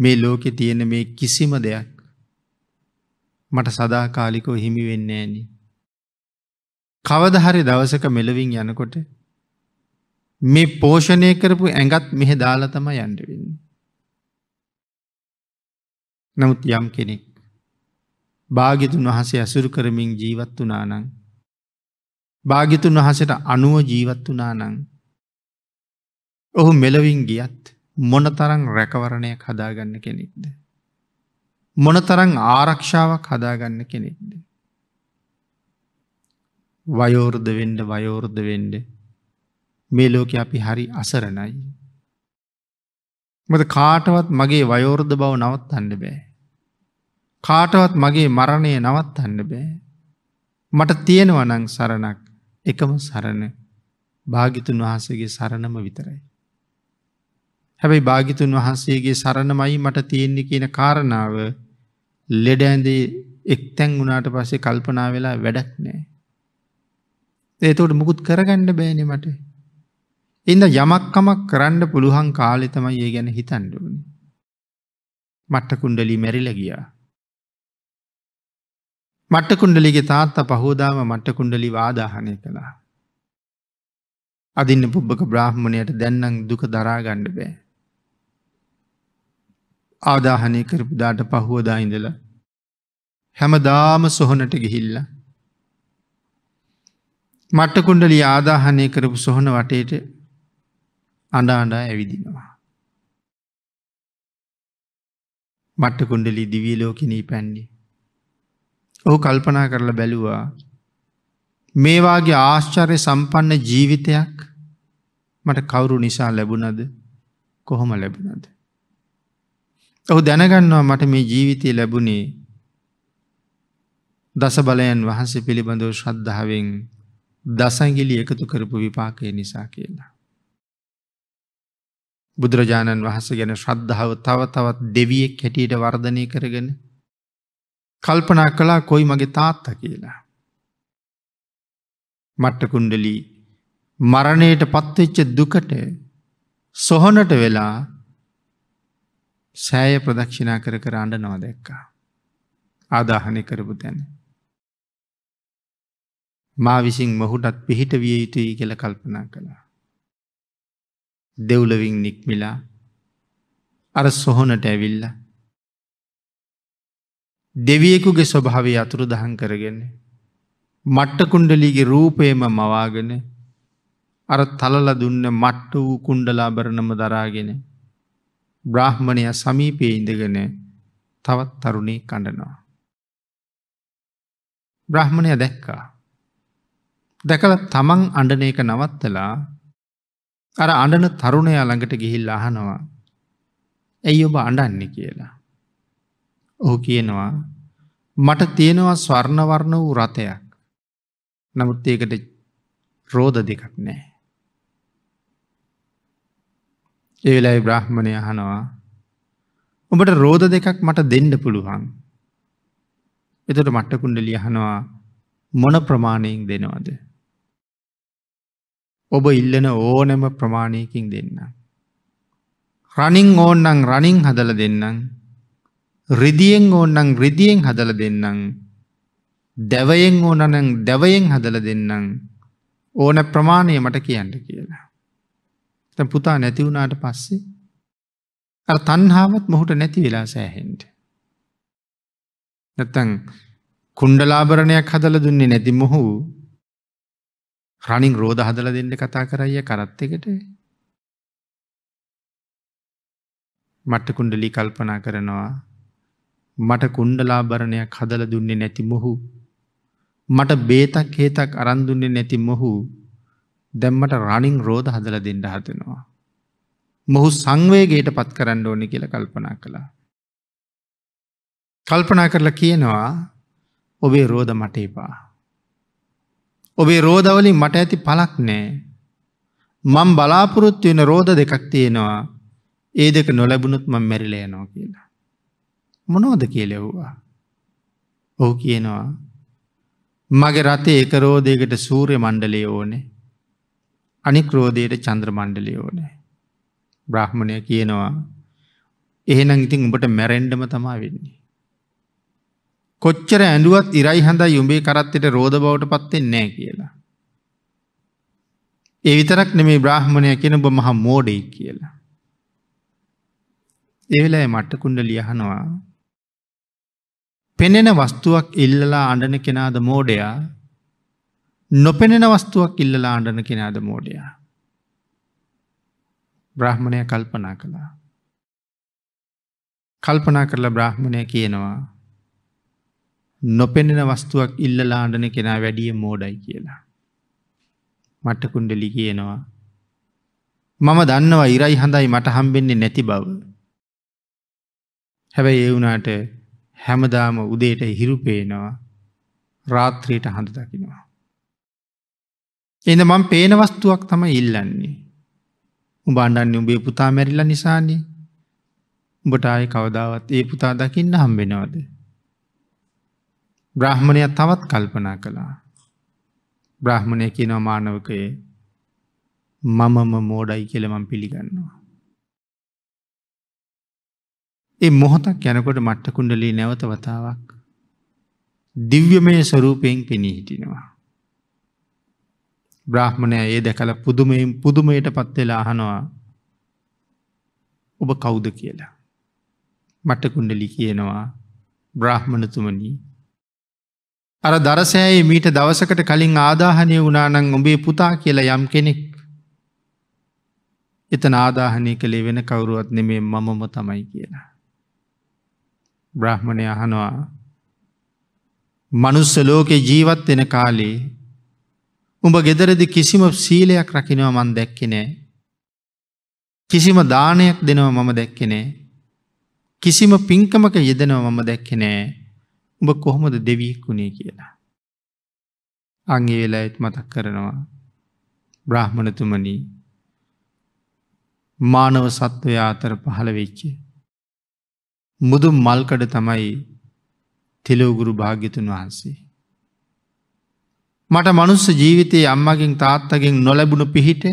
මේ ලෝකෙ තියෙන මේ කිසිම දෙයක් මට සදාකාලිකෝ හිමි වෙන්න ඇනි. කවදහරි දවසක මෙලවින් යනකොට මේ පෝෂණය කරපු ඇඟත් මෙහෙ දාලතම යන්ඩවෙන්න. නමුත් යම් කෙනෙක් භාගිතුන් වහසේ ඇසුරු කරමින් ජීවත් වනානං. භාගිතුන් වහසට අනුව ජීවත් වනානං. ඔහු මෙලවින් ගියත් මොන තරං රැකවරණයක් හදාගන්න කෙනෙක්ද. මොනතරං ආරක්ෂාවක් හදාගන්න කෙනෙක්ද. වයෝර්ධ වෙන්ඩ වයෝර්ධ වෙන්ඩ මේ ලෝක අපි හරි අසරණයි. මද කාටවත් මගේ වයෝර්ධ බව නවත් අන්න බෑ. කාටවත් මගේ මරණය නවත් අන්න බෑ. මට තියෙනවනං සරණක් එකම සරණ භාගිතුන් වහසගේ සරණම විතරයි. හැබැයි භාගිතුන් වහන්සේගේ සරණමයි මට තියෙන්නේ කියන කාරණාව ලෙඩඇඳේ එක්තැන් වුණට පස්සේ කල්පනා වෙලා වැඩක් නෑ. ඒතෝට මුකුත් කරගන්න බෑන මට. එන්න යමක්කමක් කරන්න පුළුවන් කාලෙතමයි ඒ ගැන හිතන්ඩුවනි. මට්ටකුන්ඩලි මැරිල ගියා. මට්ටකුන්ඩලිගේ තාත්ත පහෝදාම මට්ටකුන්ඩලි වාදාහනය කළා. අදින්න පුබ්බක බ්‍රාහ්මණයට දැන්නම් දුක දරාගණ්ඩ බෑ. ආදාහනය කරපු දාට පහුවදා ඉඳලා. හැමදාම සොහොනට ගිහිල්ල. මට්ටකුණ්ඩලි ආදාහනය කරපු සොහොන වටේට අඩ අඩා ඇවිදිනවා. මට්ටකුණ්ඩලි දිවියලෝකිනී පැන්නේ. ඔහු කල්පනා කරලා බැලුවා මේවාගේ ආශ්චර්ය සම්පන්න ජීවිතයක් මට කවුරු නිසා ලැබුණද කොහොම ලැබුණද. ඔහු දැනගන්නවා මට මේ ජීවිතය ලැබුණේ දස බලයන් වහන්සේ පිළිබඳව ශ්‍රද්ධාවෙන් දසගිලි එකතු කරපු විපාකය නිසා කියලා. බුදුරජාණන් වහස ගැන ශ්‍රද්ධාව තව තවත් දෙවියෙක් හැටියට වර්ධනය කරගෙන කල්පනා කලා කොයි මගේ තාත්ත කියලා. මට්ටකුන්ඩලී මරණයට පත්වෙච්ච දුකට සොහොනට වෙලා සෑය ප්‍රදක්ෂිනා කර කර අඩ නොව දැක්කා. ආදාහනය කරපු තැන. මා විසින් මොහුටත් පිහිට විය යුතුයි කියල කල්පනා කළා. දෙව්ලවින් නික්මිලා අර සොහොනට ඇවිල්ල. දෙවියෙකුගේ ස්වභාවේ අතුරු දහන් කරගෙන. මට්ටකුණ්ඩලීගේ රූපයම මවාගෙන අර තලල දුන්න මට්ට වූ කුණ්ඩලාබරණම දරාගෙන බ්‍රාහ්මණය සමීපයේ ඉඳගෙන තවත් තරුණේ කඩනවා. බ්‍රහ්මණය දැක්කා. දැකල තමන් අඩන එක නවත්තලා අර අඩන තරුණය ළඟට ගිහිල් අහනවා ඇයි ඔබ අඩන්න කියලා. ඔහු කියනවා මට තියෙනවා ස්වර්ණවර්ණ වූ රථයක් නමුත් ඒකට රෝධ දෙකක් නෑ. ඒ වෙලායි බ්‍රහ්මණය අහනවා ඔබට රෝධ දෙකක් මට දෙන්න පුළුවන්. එතට මට්ටකුන්ඩ ලියහනවා මොන ප්‍රමාණයෙන් දෙනවද. ඔබ ඉල්ලන ඕනෑම ප්‍රමාණයකින් දෙන්න. රනිින් ඕන්නං රනිින් හදල දෙන්නම් රිදියෙන් ඕන්නං රිදියෙන් හදල දෙන්නම් දැවයෙන් ඕනනං දැවයෙන් හදල දෙන්නම් ඕන ප්‍රමාණය මට කියන්න කියලා. ත පුතා නැතිවුණට පස්සේ අ තන්හාාවත් මොහුට නැති වෙලා සෑහෙන්ට. නැත්තං කුණ්ඩලාභරණයක් හදල දුන්නේ නැති මොහු රණින් රෝධ හදල දෙන්න කතා කරයිය කරත් එකට මට කුණ්ඩලි කල්පනා කරනවා මට කුණ්ඩලාභරණයක් හදල දුන්නේ නැති මොහු මට බේතක් හේතක් අරන්දුන්නේ නැති මොහු දැම්මට රනිින් රෝධ හදල දෙන්න හදනවා. මොහු සංවේගේට පත් කරන්න ඕනි කියල කල්පනා කළා. කල්පනා කරලා කියනවා ඔබේ රෝධ මට එපා. ඔබේ රෝධවලින් මට ඇති පලක් නෑ. මං බලාපොරොත්තු වෙන රෝධ දෙකක් තියෙනවා ඒ දෙක නොලැබුණුත් මං මැරිලයනෝ කියලා. මොනෝද කියලෙව්වා. ඔහු කියනවා මගේ රතේ එක රෝධයකට සූරය මණ්ඩලේ ඕනේ අනික්‍රෝධයට චන්ද්‍ර මණ්ඩලි ඕනෑ. බ්‍රහ්මණය කියනවා එහෙනම් ඉතින් උඹට මැරෙන්ඩම තමා වෙන්නේ. කොච්චර ඇඩුවත් ඉරයි හඳ යුඹේ කරත්තෙට රෝධ බවට පත්තෙන් නෑ කියලා. ඒවිතරක් නෙමේ බ්‍රහ්මණය කියෙන බ මහ මෝඩෙයි කියලා. එවෙලා මට්ට කුණ්ඩ ලියහනවා. පෙනෙන වස්තුවක් ඉල්ලලා අඩන කෙනාද මෝඩයා නොපෙනෙන වස්තුවක් ඉල්ලලා ආණ්ඩන කෙනාද මෝඩයා. බ්‍රහ්මණය කල්පනා කළා. කල්පනා කරලා බ්‍රහ්මණය කියනවා නොපෙනෙන වස්තුවක් ඉල්ලලා ආණ්ඩන කෙනා වැඩිය මෝඩයි කියලා. මට්ටකුන්ඩලි කියනවා. මම දන්නවා ඉරයි හඳයි මට හම්බෙන්නේ නැති බව. හැබැයි ඒ වුණාට හැමදාම උදේට හිරුපේනවා රාත්‍රීට හඳ දකිනවා. එඳ මං පේනවස්තුවක් තම ඉල්ලන්නේ. උබාණ්ඩන්න උබේ පුතා මැරිල්ල නිසානී උඹටාය කවදාවත් ඒ පුතා දකින්න හම්බෙනවද. බ්‍රහ්මණය තවත් කල්පනා කළා. බ්‍රහ්මණය කියනව මානවකයේ මමම මෝඩයි කියලමම් පිළිගන්නවා. ඒ මොහොතක් යැනකොට මට්ටකුණ්ඩලී නැවත වතාවක් දිව්‍යමය ස්වරූපයෙන් පෙනී හිටිනවා. බ්‍රාහ්මණය ඒ දැකල පුදුමයෙන් පුදුමයට පත්වෙලා අහනවා ඔබ කෞුද කියලා. මටකුන්ඩලි කියනවා බ්‍රාහ්මණතුමනී අර දරසෑයේ මීට දවසකට කලින් ආදාහනය වනානං ඔබේ පුතා කියලා යම් කෙනෙක්. එතන ආදාහනය කළේ වෙන කවුරුවත් නෙමේ මමම තමයි කියලා. බ්‍රහ්මණය අහනවා මනුස්ස ලෝකෙ ජීවත් වෙන කාලේ උඹ ගෙදරදි කිසිම සීලයක් රකිනවා මන් දැක්කෙනෑ. කිසිම දානයක් දෙනවා මම දැක්කෙනෑ. කිසිම පින්කමක යෙදෙනවා මම දැක්කෙනෑ උඹ කොහොමද දෙවීක්කුණේ කියලා. අංගේ වෙලාඇත් මතක් කරනවා බ්‍රහ්මණතුමනී මානව සත්වයා අතර පහළ වෙච්චේ. මුදුම් මල්කඩ තමයි තෙලෝගුරු භාග්‍යතුන් වහන්සේ. මට මනුස්ස ජීවිතයේ අම්මගෙන් තාත්තගෙන් නොලැබුණු පිහිට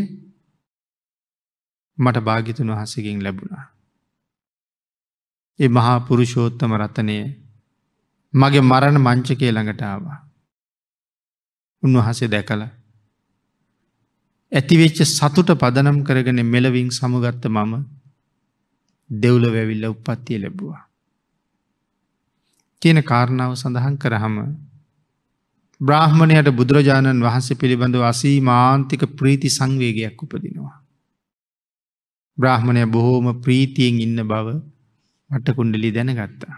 මට භාගිතුන් වහසකින් ලැබුණා. ඒ මහා පුරුෂෝත්තම රතනය මගේ මරණ මංචකය ළඟටාවා. උන්වහසේ දැකල. ඇතිවෙච්ච සතුට පදනම් කරගෙන මෙලවින් සමගත්ත මම දෙව්ල වැවිල්ල උපත්තිය ලැබවා. තියෙන කාරණාව සඳහන් කරහම බ්‍රාහ්මණයට බුදුරජාණන් වහන්සේ පිළිබඳ වසී මාන්තික ප්‍රීති සංවේගයක් උපදිනවා. බ්‍රාහ්මණය බොහෝම ප්‍රීතියෙන් ඉන්න බව මට්ටකුණ්ඩලි දැනගත්තා.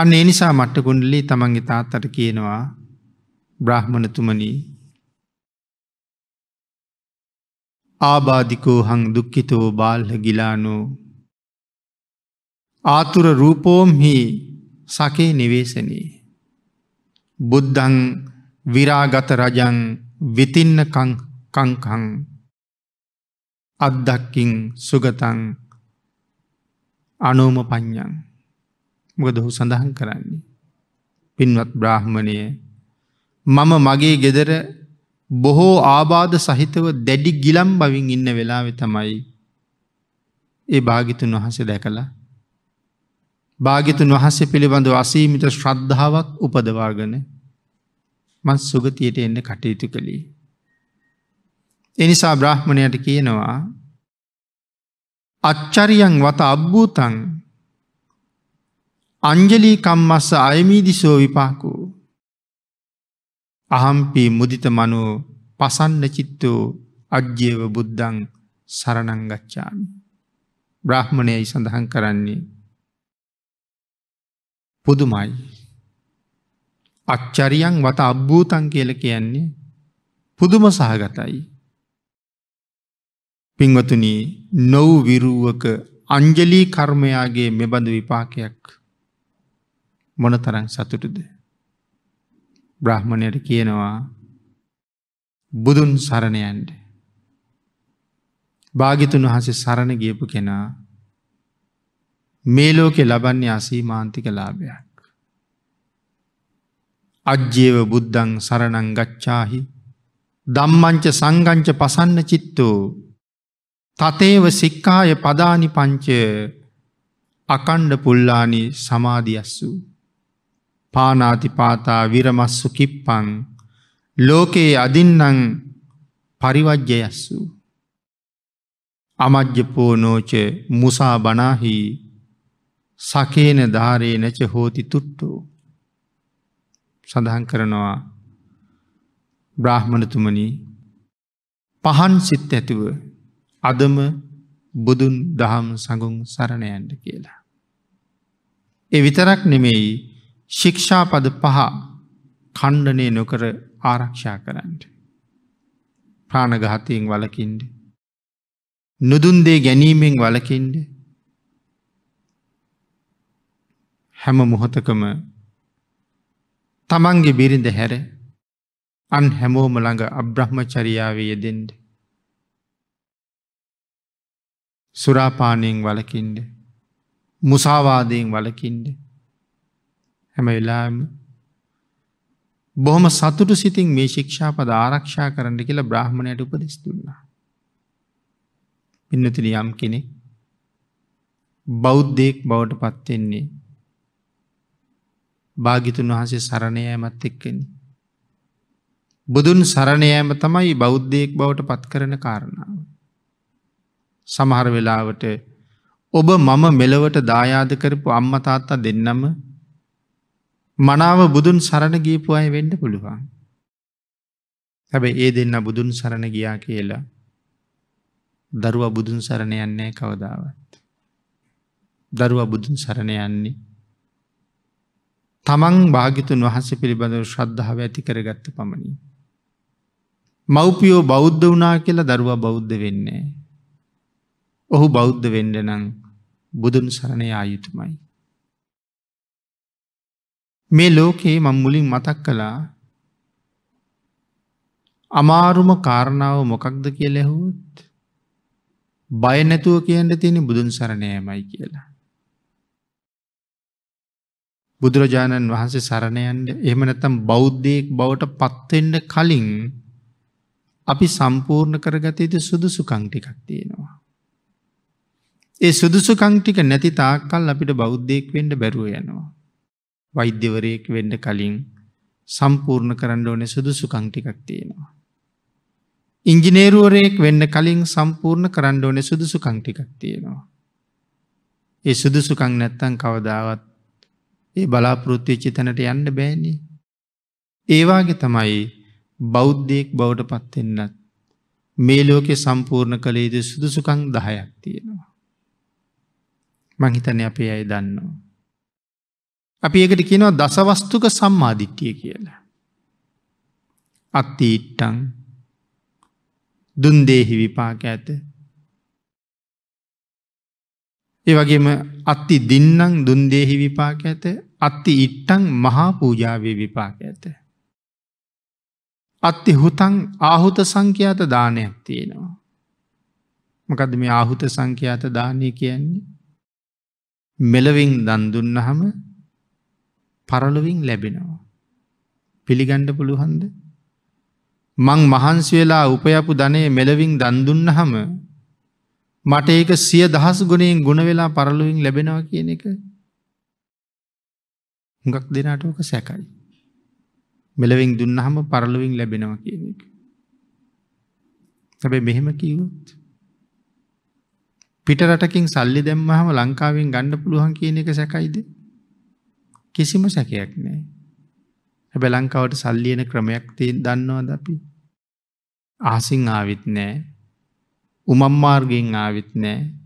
අන්න එනිසා මට්ටකුණ්ඩලි තමන්ගේ තාත්තට කියනවා බ්‍රාහ්මණතුමනී ආබාධිකෝ හං දුක්කිතෝ බාල්හ ගිලානෝ ආතුර රූපෝම්හි සකේ නිවේශනී බුද්ධං විරාගත රජන් විතින්නකං කංකං අත්දක්කින් සුගතන් අනෝම ප්ඥන් මොකද හු සඳහන් කරන්නේ. පින්වත් බ්‍රාහ්මණය මම මගේ ගෙදර බොහෝ ආබාධ සහිතව දැඩි ගිලම් බවින් ඉන්න වෙලාවෙ තමයි ඒ භාගිතුන් වහස දැකලා භාගිතුන් වහන්සේ පිළිබඳ වසීමිට ශ්‍රද්ධාවක් උපදවාගෙන මත් සුගතියට එන්න කටයුතු කළේ. එනිසා බ්‍රහ්මණයට කියනවා අච්චරියන් වත අබ්භූතන් අංජලී කම්මස්ස අයමීදිසෝ විපාකෝ අහම්පී මුදිත මනෝ පසන්න චිත්තෝ අජ්‍යව බුද්ධං සරණංගච්ඡාමි. බ්‍රහ්මණයයි සඳහන් කරන්නේ පුදුමයි. අක්චරියන් වත අබ්භූතන් කියල කියන්නේ පුදුම සහගතයි. පින්වතුන නොව විරුවක අංජලී කර්මයාගේ මෙබඳු විපාකයක් මොන තරන් සතුටුද. බ්‍රහ්මණයට කියනවා බුදුන් සරණයන්ට. භාගිතුන් වහසේ සරණ ගියපු කෙනා මේ ලෝකෙ ලබන්නේ අසීමාන්තික ලාභයක්. අජ්‍යේව බුද්ධං සරණං ගච්ඡාහි දම්මංච සංගංච පසන්න චිත්තෝ තතේව සික්කාය පදානි පංච අකණ්ඩ පුල්ලානි සමාධියස්සු පානාති පාතා විරමස්සු කිප්පං ලෝකයේ අදින්නං පරිවජ්්‍යයස්සු අමජ්‍යපෝනෝච මුසා බනාහි සකේන ධාරේ නැච හෝති තුට්ටෝ සඳහන් කරනවා බ්‍රාහ්මණතුමනි පහන් සිත් ඇතුව අදම බුදුන් දහම් සඟුන් සරණයන්ට කියලා. එ විතරක් නෙමෙයි ශික්ෂාපද පහ කණ්ඩනය නොකර ආරක්ෂා කරන්න. ප්‍රාණගහතයෙන් වලකින්ඩ. නුදුන්දේ ගැනීමෙන් වලකින්ඩ හැම මොහොතකම තමන්ගේ බිරිඳ හැර අන් හැමෝම ළඟ අබ්‍රහ්ම චරියාවේ යෙදෙන්ඩ. සුරාපානයෙන් වලකින්ඩ මුසාවාදයෙන් වලකින්ඩ හැම වෙලාම බොහොම සතුටු සිතින් මේ ශික්ෂාපද ආරක්ෂා කරන්න කියලා බ්‍රහ්මණයට උපදෙස් දුන්නා. පින්නතින යම් කෙනෙ බෞද්ධයෙක් බවට පත්වෙන්නේ භාගිතුන් වහන්සේ සරණයෑමත් එක්කෙන. බුදුන් සරණයෑම තමයි බෞද්ධයෙක් බවට පත් කරන කාරණාව. සමහර වෙලාවට ඔබ මම මෙලවට දායාද කරපු අම්මතාත්තා දෙන්නම මනාව බුදුන් සරණ ගීපු අය වෙන්ඩ පුළුවන්. හැබැ ඒ දෙන්න බුදුන් සරණ ගියා කියලා දරුවා බුදුන් සරණ යන්නේ කවදාවත්. දරුවා බුදුන් සරණ යන්නේ තමන් භාගිතුන් වහන්සේ පිළිබඳව ශ්‍රද්ධාව ඇති කරගත්ත පමණින්. මව්පියෝ බෞද්ධ වනා කියලා දරුවා බෞද්ධ වෙන්නේ. ඔහු බෞද්ධ වෙන්ඩ නං බුදුන් සරණය ආයුතුමයි. මේ ලෝකයේ මං මුලින් මතක් කළා අමාරුම කාරණාව මොකක්ද කියල ඇහුත් බයනැතුව කියන්න තියෙන බුදුන් සරණයමයි කියලා. බුදුරජාණන් වහන්සේ සරණයන්ට එහමනැත්තම් බෞද්ධයෙක් බවට පත්වෙන්ඩ කලින් අපි සම්පූර්ණ කරගතයුතු සුදුසුකංටිකක් තියෙනවා. ඒ සුදුසුකංටික නැති තාකල් අපිට බෞද්ධයෙක් වෙන්ඩ බැරුව යනවා. වෛද්‍යවරයෙක් වෙන්ඩ කලින් සම්පූර්ණ කරන්න ඕනෙ සුදුසුකංටිකක් තියෙනවා. ඉංජිනේරුවරයෙක් වෙන්න කලින් සම්පූර්ණ කරන්න ඕනෙ සුදුසුකංටිකක් තියෙනවා. ඒ සුදුසුකං නැත්තන් කවදාවත් ඒ බලාපොරොත්තුවය චිතනට යන්න බෑනි. ඒවාගේ තමයි බෞද්ධයෙක් බවට පත්වෙන්නත් මේ ලෝකෙ සම්පූර්ණ කළේද සුදුසුකං දහයක් තියෙනවා. මංහිතන අපේ අය දන්නවා. අපි ඒකට කියනවා දසවස්තුක සම්මාධිට්ටිය කියලා. අත්තීට්ටං දුන්දේහි විපාක ඇත ඒ වගේම අත්ති දින්නං දුන්දේහි විපාක ඇත අත්ති ඉට්ටං මහා පූජාවේ විපාක ඇත. අත්ති හුතන් ආහුත සංඛ්‍යාත දානයක් තියෙනවා. මකද මේ ආහුත සංඛ්‍යාත දානය කියන්නේ. මෙලවින් දන්දුන්නහම පරලොවින් ලැබෙනවා. පිළිගණ්ඩ පුළුහන්ද. මං මහන්සි වෙලා උපයපු ධනය මෙලවින් දන්දුන්නහම මට ඒක සිය දහස් ගුණයෙන් ගුණ වෙලා පරලුවින් ලැබෙනවා කියන එක හුඟක් දෙනාට ඕක සැකයි. මෙලවින් දුන්නහම පරලොවින් ලැබෙනවා කියන එක. හැබැයි මෙහෙම කිව්වොත් පිට රටකින් සල්ලි දැම්මහම ලංකාවෙන් ගන්න පුළුවන් කියන එක සැකයිද? කිසිම සැකයක් නැහැ. හැබැයි ලංකාවට සල්ලි එන ක්‍රමයක් තියෙන දන්නවද අපි? ආසින් ආවිත් නැහැ. උමම් මාර්ගයෙන් ආවිත් නැහැ.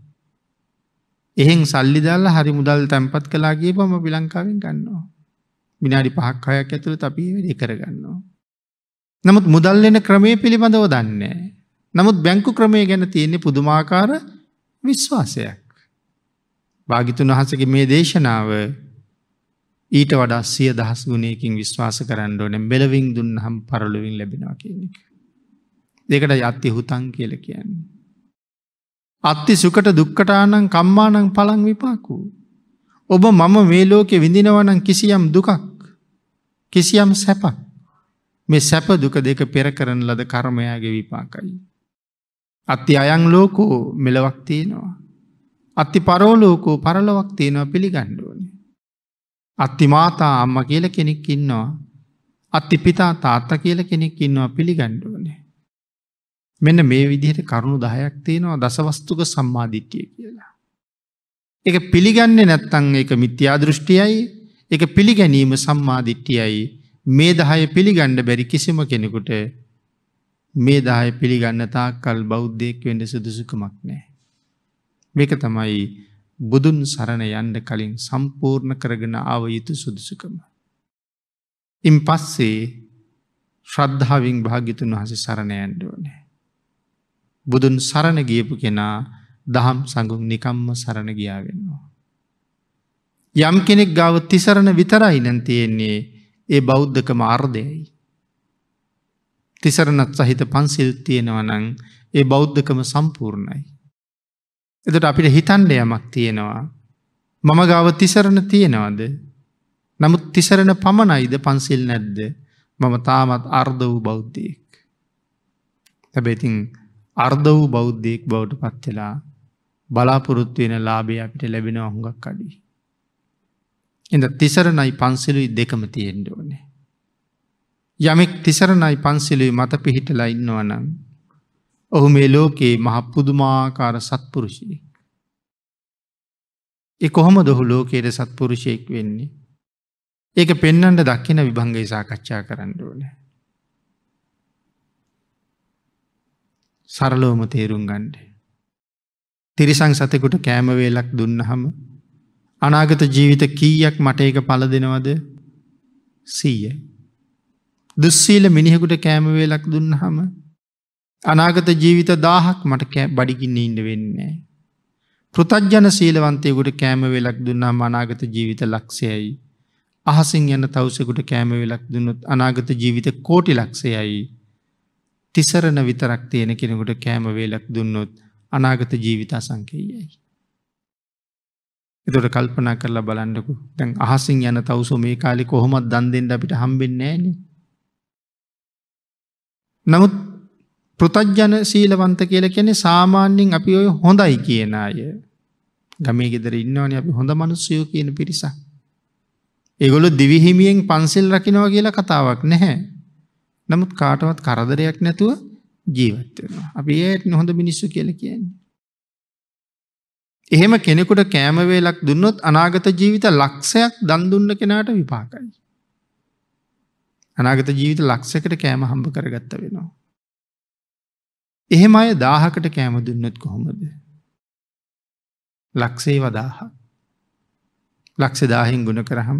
එහෙන් සල්ලි දාල්ලා හරි මුදල් තැන්පත් කලා ගේපම අපි ලංකාවෙන් ගන්නවා. විනාඩි පහක් අයක් ඇතුළ අපි වැඩි කරගන්නවා. නමුත් මුදල් එන ක්‍රමය පිළිබඳව දන්නේ. නමුත් බැංකු ක්‍රමය ගැන තියෙන්නේ පුදුමාකාර විශ්වාසයක්. භාගිතුන් වහසගේ මේ දේශනාව ඊට වඩා සිය දහස් ගුණයකින් විශ්වාස කරන්න ඕන බෙලවින් දුන්න හම් පරලුවින් ලැබෙනවා කියන එක. දෙකට යත්ති හුතන් කියල කියන්නේ. අත්ති සුකට දුක්කටානං කම්මානං පලං විපාකු. ඔබ මම මේ ලෝකෙ විඳිනවනං කිසියම් දුකක් කිසියම් සැපක් මේ සැප දුක දෙක පෙර කරන ලද කර්මයාගේ විපාකයි. අත්ති අයං ලෝකෝ මෙලවක් තියෙනවා. අත්ති පරෝලෝකෝ පරලොවක් තියෙනවා පිළිගණ්ඩුවන. අත්ති මාතා අම්ම කියල කෙනෙක් ඉන්නවා. අත්ති පිතා තාත්ත කියල කෙනෙක් ඉන්නවා පිළිගණ්ඩුවනේ. මෙන්න මේ විදිහට කරුණු දහයක් තියෙනවා දසවස්තුක සම්මාධික්්‍යය කියලා. එක පිළිගන්නේ නැත්තං එක මිත්‍යාදෘෂ්ටියයි එක පිළිගැනීම සම්මාධිට්ටියයි මේ දහය පිළිගණ්ඩ බැරි කිසිම කෙනෙකුට මේ දාය පිළිගන්න තා කල් බෞද්ධයෙක් වෙන්ඩ සුදුසුකමක් නෑ. මේක තමයි බුදුන් සරණ යන්ඩ කලින් සම්පූර්ණ කරගෙන ආව යුතු සුදුසුකම. ඉම් පස්සේ ශ්‍රද්ධාවෙන් භාගිතුන් වහස සරණයන්ඩ ඕනෑ. බුදුන් සරණ ගියපු කෙනා දහම් සඟුම් නිකම්ම සරණ ගියාවෙන්නවා. යම් කෙනෙක් ගව තිසරණ විතරයි නැන් තියෙන්නේ ඒ බෞද්ධක මාර්ධයයි. තිසරණත් සහිත පන්සිල් තියෙනවනං ඒ බෞද්ධකම සම්පූර්ණයි. එදට අපිට හිතන්ඩ යමක් තියෙනවා. මම ගාව තිසරණ තියෙනවද. නමුත් තිසරණ පමණයිද පන්සිල් නැද්ද මම තාමත් අර්ධ වූ බෞද්ධයෙක්. හැබැතින් අර්ධ වූ බෞද්ධයෙක් බවට පත්වෙලා බලාපොරොත්තුවෙන ලාබේ අපිට ලැබෙන හුඟක් අඩි. එඳ තිසරණයි පන්සිලුයි දෙකම තියෙන්ඩ ඕනේ. යමෙක් තිසරණයි පන්සිලුයි මත පිහිටලා ඉන්නවනම්. ඔහු මේ ලෝකයේ මහපුදුමාකාර සත්පුරුෂී. එ කොහොම දොහු ලෝකයට සත්පුරුෂයෙක් වෙන්නේ. ඒක පෙන්නට දක්කින විභංගයි සාකච්ඡා කරන්න ඕනෑ. සරලෝම තේරුම් ගණ්ඩ. තිරිසං සතෙකුට කෑමවේලක් දුන්නහම අනාගත ජීවිත කීයක් මට ඒක පල දෙනවද සීය. දුස්සීල මිනිහෙකුට කෑමවේලක් දුන්නහම අනාගත ජීවිත දාහක් මට බඩිගින්න ඉඩ වෙන්නේ. පෘතජ්ජන සීලවන්තයකුට කෑමවෙලක් දුන්නා මනාගත ජීවිත ලක්ෂයයි. අහසින් යන තවසෙකුට කෑමවෙලක් දුන්නොත් අනාගත ජීවිත කෝටි ලක්ෂයයි. තිසරණ විතරක් තියෙන කෙනෙකුට කෑම වේලක් දුන්නොත් අනාගත ජීවිත අසංකයයි. එතොට කල්පනා කරලා බලන්නකු තැන් අහසින් යන තවසු මේ කාලි කොහොමත් දන්දෙන්ට අපිට හම්බෙන් නෑන. නමුත් පෘතජ්ජන සීලවන්ත කියල කෙනෙ සාමාන්‍යෙන් අපි ඔය හොඳයි කියන අය. ගමේ ගෙදර ඉන්නවන අපි හොඳ මනුස්සයෝ කියන පිරිසා. ඒගොලු දිවිහිමියෙන් පන්සිල් රකිනව කියලා කතාවක් නැහැ. නමුත් කාටවත් කරදරයක් නැතුව ජීවත් වෙනවා. අපි ඒත් නොහොඳ මිනිස්සු කියලා කියන්නේ. එහෙම කෙනෙකුට කෑම වේලක් දුන්නොත් අනාගත ජීවිත ලක්ෂයක් දන් දුන්න කෙනාට විපාකයි. අනාගත ජීවිත ලක්ෂයකට කෑම හම්බ කරගත්ත වෙනවා. එහෙම අය දාහකට කෑම දුන්නත් කොහොමද. ලක්සේ වදාහ. ලක්ෂ දාහෙන් ගුණ කරහම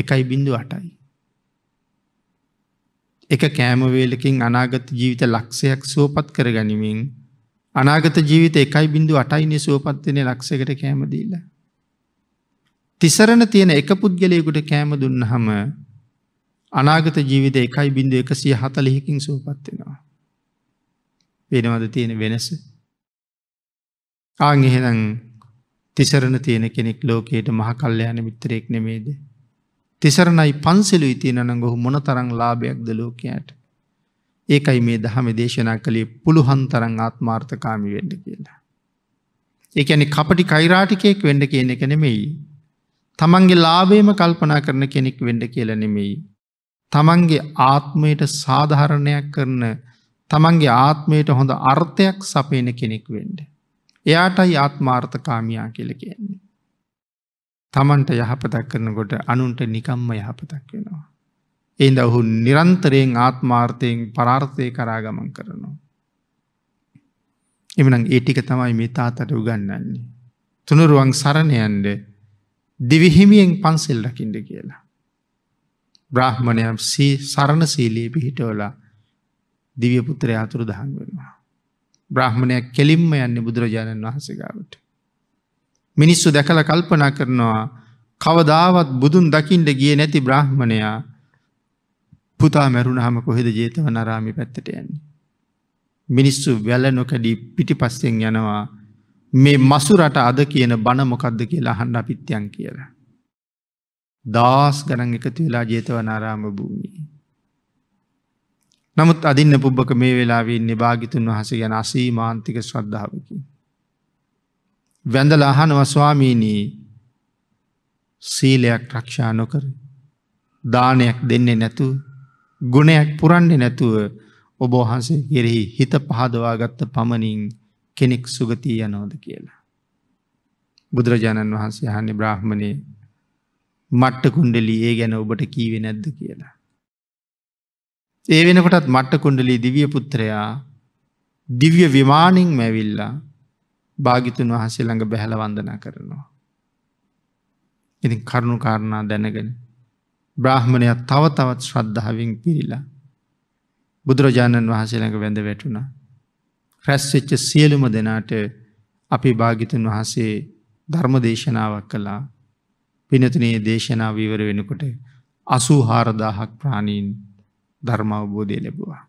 එකයි බිඳු අටයි. එක කෑමවේලකින් අනාගත ජීවිත ලක්ෂයක් සුවපත් කර ගනිමින් අනාගත ජීවිත එකයි බිඳු අටයිනි සුවපත්වනය ලක්ෂකට කෑමදීල. තිසරණ තියෙන එක පුද්ගලයකුට කෑම දුන්න හම අනාගත ජීවිත එකයි බිඳු එකසිය හතලිහිකින් සුවපත්වෙනවා. වෙනවද තියෙන වෙනස. ආං එහෙනම් තිසරණ තියෙන කෙනෙක් ලෝකයට මහකල්ල යන මිත්‍රයෙක් නෙමේදේ. තිසරණයි පන්සලුයි තියෙනනඟ ඔහු මොනතරං ලාභයක්ද ලෝකයට. ඒකයි මේ දහම දේශනා කළේ පුළුහන් තරං ආත්මාර්ථකාමි වෙන්න කියලා. ඒඇනි කපටි කයිරාටිකයෙක් වෙඩ කියන එක නෙමෙයි. තමන්ගේ ලාබේම කල්පනා කරන කෙනෙක් වෙඩ කියල නෙමෙයි. තමන්ගේ ආත්මයට සාධහරණයක් කරන තමන්ගේ ආත්මයට හොඳ අර්ථයක් සපේන කෙනෙක් වෙන්ඩ. එයාටයි ආත්මාර්ථකාමියා කියල කියන්නේ. තමන්ට යහපතක් කරනකොට අනුන්ට නිකම්ම යහපතක් වෙනවා. එන්ද ඔහු නිරන්තරයෙන් ආත්මාර්ථයෙන් පරාර්ථය කරාගමන් කරනවා. එමනම් ඒටික තමයි මේ තාතට උගන්නන්නේ. තුනුරුවන් සරණයන්ඩ දිවිහිමියෙන් පන්සෙල් රකිින්ඩ කියලා. බ්‍රහ්මණයම් සරණ සීලයේ පිහිටවලා දිව්‍යපුත්‍රය අතුරු දහන් වෙනවා. බ්‍රහ්මණයක් කෙලින්ම යන්නේ බුදුරජාණන් වහසගාවට. මිනිස්සු දැකල කල්පනා කරනවා කවදාවත් බුදුන් දකිින්ට ගිය නැති බ්‍රහ්මණයා පුතා මැරුණ හම කොහෙද ජේතව නරාමි පැත්තට යන්නේ. මිනිස්සු වැල නොකඩී පිටිපස්සෙන් යනවා මේ මසුරට අද කියන බණමොකක්ද කියලා හන්න අපිත්‍යයන් කියලා. දස් ගනන් එකතු වෙලා ජේතව නාරාම භූමී. නමුත් අදින්න පුබ්බක මේ වෙලාවෙන්නේ භාගිතුන් වහස ගැන අසී මාන්තික ශ්‍රද්ධාවකි. වැඳලා අහනවා ස්වාමීනී සීලයක් රක්ෂා නොකර දානයක් දෙන්නේ නැතුව ගුණයක් පුරන්නේ නැතුව ඔබ වහන්සේ කෙරෙහි හිත පහදවාගත්ත පමණින් කෙනෙක් සුගතිය යනෝද කියලා. බුදුරජාණන් වහන්සේ අහන්නේ බ්‍රහ්මණය මට්ට කුණ්ඩලී ඒ ගැන ඔබට කීවේ නැද්ද කියලා. ඒ වෙනකොටත් මට්ට කුණ්ඩලී දිවිය පුත්‍රයා දිව්‍ය විමානින් මැවිල්ලා භාගිතුන් වහසේ ළඟ බැහැල වන්දනා කරනවා. ඉති කරුණු කාරණා දැනගෙන බ්‍රාහ්මණයක් තව තවත් ශ්‍රද්ධාවෙන් පිරිලා බුදුරජාණන් වහන්සේ ළඟ වැඳ වැටුණා. රැස්වෙච්ච සියලුම දෙනාට අපි භාගිතන් වහන්සේ ධර්ම දේශනාවක් කළා පිනතිනේ දේශනා වීවර වෙනකොට අසූ හාරදාහක් ප්‍රාණීන් ධර්ම අවබෝධය ලැබවා.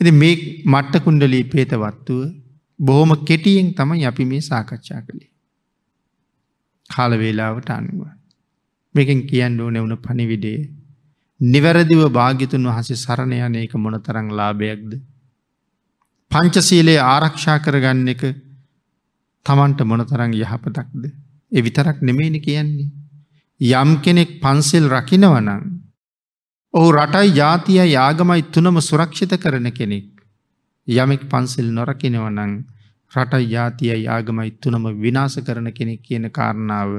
එති මේ මට්ටකුන්ඩලී පේත වත්තුව බොහොම කෙටියෙන් තමයි අපි මේ සාකච්ඡා කළේ. කාලවේලාවට අනුව. මෙකින් කියන්න ඕන එවුණු පනිවිඩේ. නිවැරදිව භාගිතුන් වහසේ සරණයන එක මොනතරං ලාභයක්ද. පංචසීලයේ ආරක්ෂා කරගන්න එක තමන්ට මොනතරං යහපතක්ද. එ විතරක් නෙමේනි කියන්නේ. යම් කෙනෙක් පන්සෙල් රකිනවනං. ඔහු රටයි ජාතිය යාගමයි තුනම සුරක්ෂිත කරන කෙනෙක්. යමෙක් පන්සල් නොරකිනව නම් රටයි ජාතියයි ආගමයි තුනම විනාශ කරන කෙනෙක් කියන කාරණාව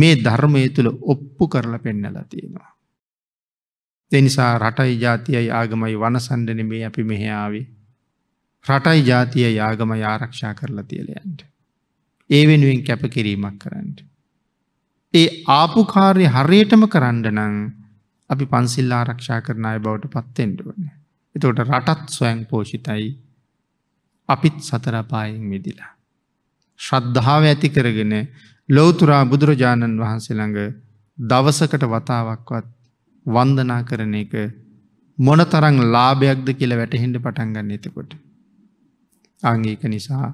මේ ධර්මයේ තුල ඔප්පු කරලා පෙන්නලා තියෙනවා. ඒ නිසා රටයි ජාතියයි ආගමයි වනසන්නේ මේ අපි මෙහි ආවේ. රටයි ජාතියයි ආගමයි ආරක්ෂා කරලා තියලා යන්න. ඒ වෙනුවෙන් කැපකිරීමක් කරන්න. ඒ ආපු කාර්ය හරියටම කරන්න නම් අපි පන්සිල් ආරක්ෂා කරන අය බවට පත් වෙන්න ඕනේ. එතකොට රටත් ස්වයං පෝෂිතයි අපිත් සතරපායෙන් මිදිලා. ශ්‍රද්ධාව ඇති කරගෙන ලෝතුරා බුදුරජාණන් වහන්සේළඟ දවසකට වතාවක්වත් වන්දනා කරන එක මොන තරං ලාභයක්ද කියල වැටහිට පටන්ගන්න එතකොට. අංගේක නිසා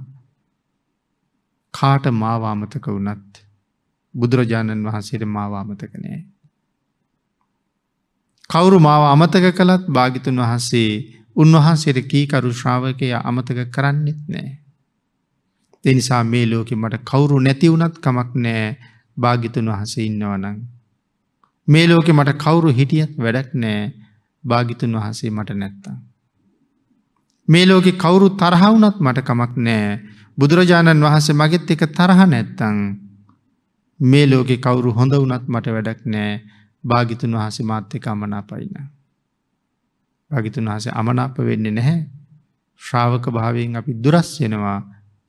කාට මාවාමතක වනත් බුදුරජාණන් වහන්සේට මාවාමතක නෑ. කවුරු මාව අමතක කළත් භාගිතුන් වහන්සේ උන්වහන්සේට කීකරු ශ්‍රාවකය අමතක කරන්නෙත් නෑ. එනිසා මේ ලෝකෙ මට කවුරු නැතිවුනත් කමක් නෑ භාගිතුන් වහසේ ඉන්නවනං. මේ ලෝකෙ මට කවුරු හිටියත් වැඩක් නෑ භාගිතුන් වහසේ මට නැත්තා. මේ ලෝකෙ කවුරු තරහවුනත් මට කමක් නෑ බුදුරජාණන් වහන්සේ මගෙත් එක තරහ නැත්තං මේ ලෝකෙ කවුරු හොඳ වුනත් මට වැඩක් නෑ භාගිතුන් වහසේ මාත්‍යක අමනාපයින. භාගිතුන් වහසේ අමනාප වෙන්න නැහැ ශ්‍රාවක භාවයෙන් අපි දුරස් වෙනවා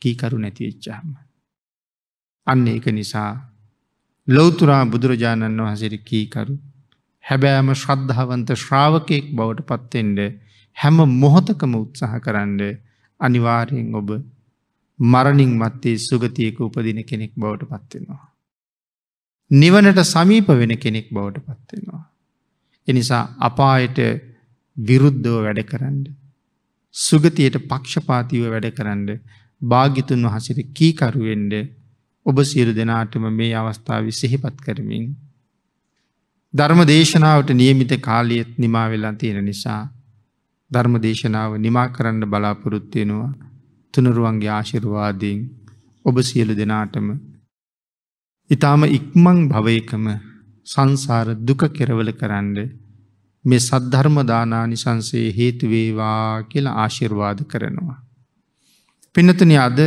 කීකරු නැතිවෙච්චාම. අන්න ඒක නිසා ලොවතුරා බුදුරජාණන් වහසිරි කීකරු හැබෑම ශ්‍රද්ධාවන්ත ශ්‍රාවකයෙක් බවට පත්තෙන්ට හැම මොහොතකම උත්සාහ කරන්න අනිවාරයෙන් ඔබ මරණින් මත්තේ සුගතියක උපදින කෙනෙක් බවට පත්වෙනවා. නිවනට සමීප වෙන කෙනෙක් බවට පත්වෙනවා. එනිසා අපායට විරුද්ධව වැඩ කරන්න. සුගතියට පක්ෂපාතිව වැඩ කරන්න භාගිතුන් වහසිර කීකරුවෙන්ඩ ඔබ සියරු දෙනාටම මේ අවස්ථාව සිහිපත් කරමින්. ධර්ම දේශනාවට නියමිත කාලියත් නිමා වෙලා තියෙන නිසා ධර්ම දේශනාව නිමා කරන්න බලාපොරොත්තියෙනවා තුනරුවන්ගේ ආශිරවාදීන් ඔබ සියලු දෙනාටම ඉතාම ඉක්මං භවයකම සංසාර දුක කෙරවල කරන්න මේ සද්ධර්මදානානිසන්සේ හේතුවේවා කියලා ආශිර්වාද කරනවා. පිනතන අද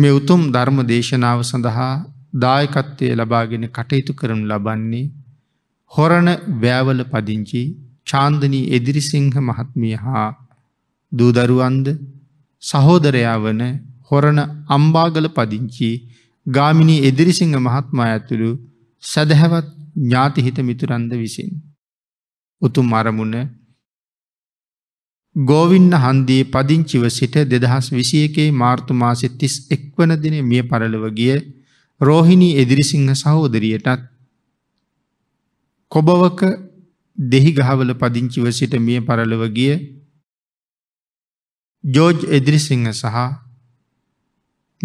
මේ උතුම් ධර්ම දේශනාව සඳහා දායකත්වය ලබාගෙන කටයුතු කරනු ලබන්නේ හොරණ වෑවල පදිංචි චාන්දනී එදිරිසිංහ මහත්මිය හා දූදරුවන්ද සහෝදරයා වන හොරණ අම්බාගල පදිංචී ගාමිණී එදිරිසිංහ මහත්මා ඇතුළු සැදැහැවත් ඥාතිහිත මිතුරන්ද විසින්. උතුම් අරමුණ ගෝවින්න හන්දියේ පදිංචිව සිට දෙදහස් විසියකේ මාර්තුමාසෙ තිස් එක්වන දින මිය පරලව ගිය රෝහිණී එදිරිසිංහ සහෝදරියටත් කොබවක දෙහිගහවල පදිංචිව සිට මිය පරලව ගිය ජෝජ් එදිරිසිංහ සහ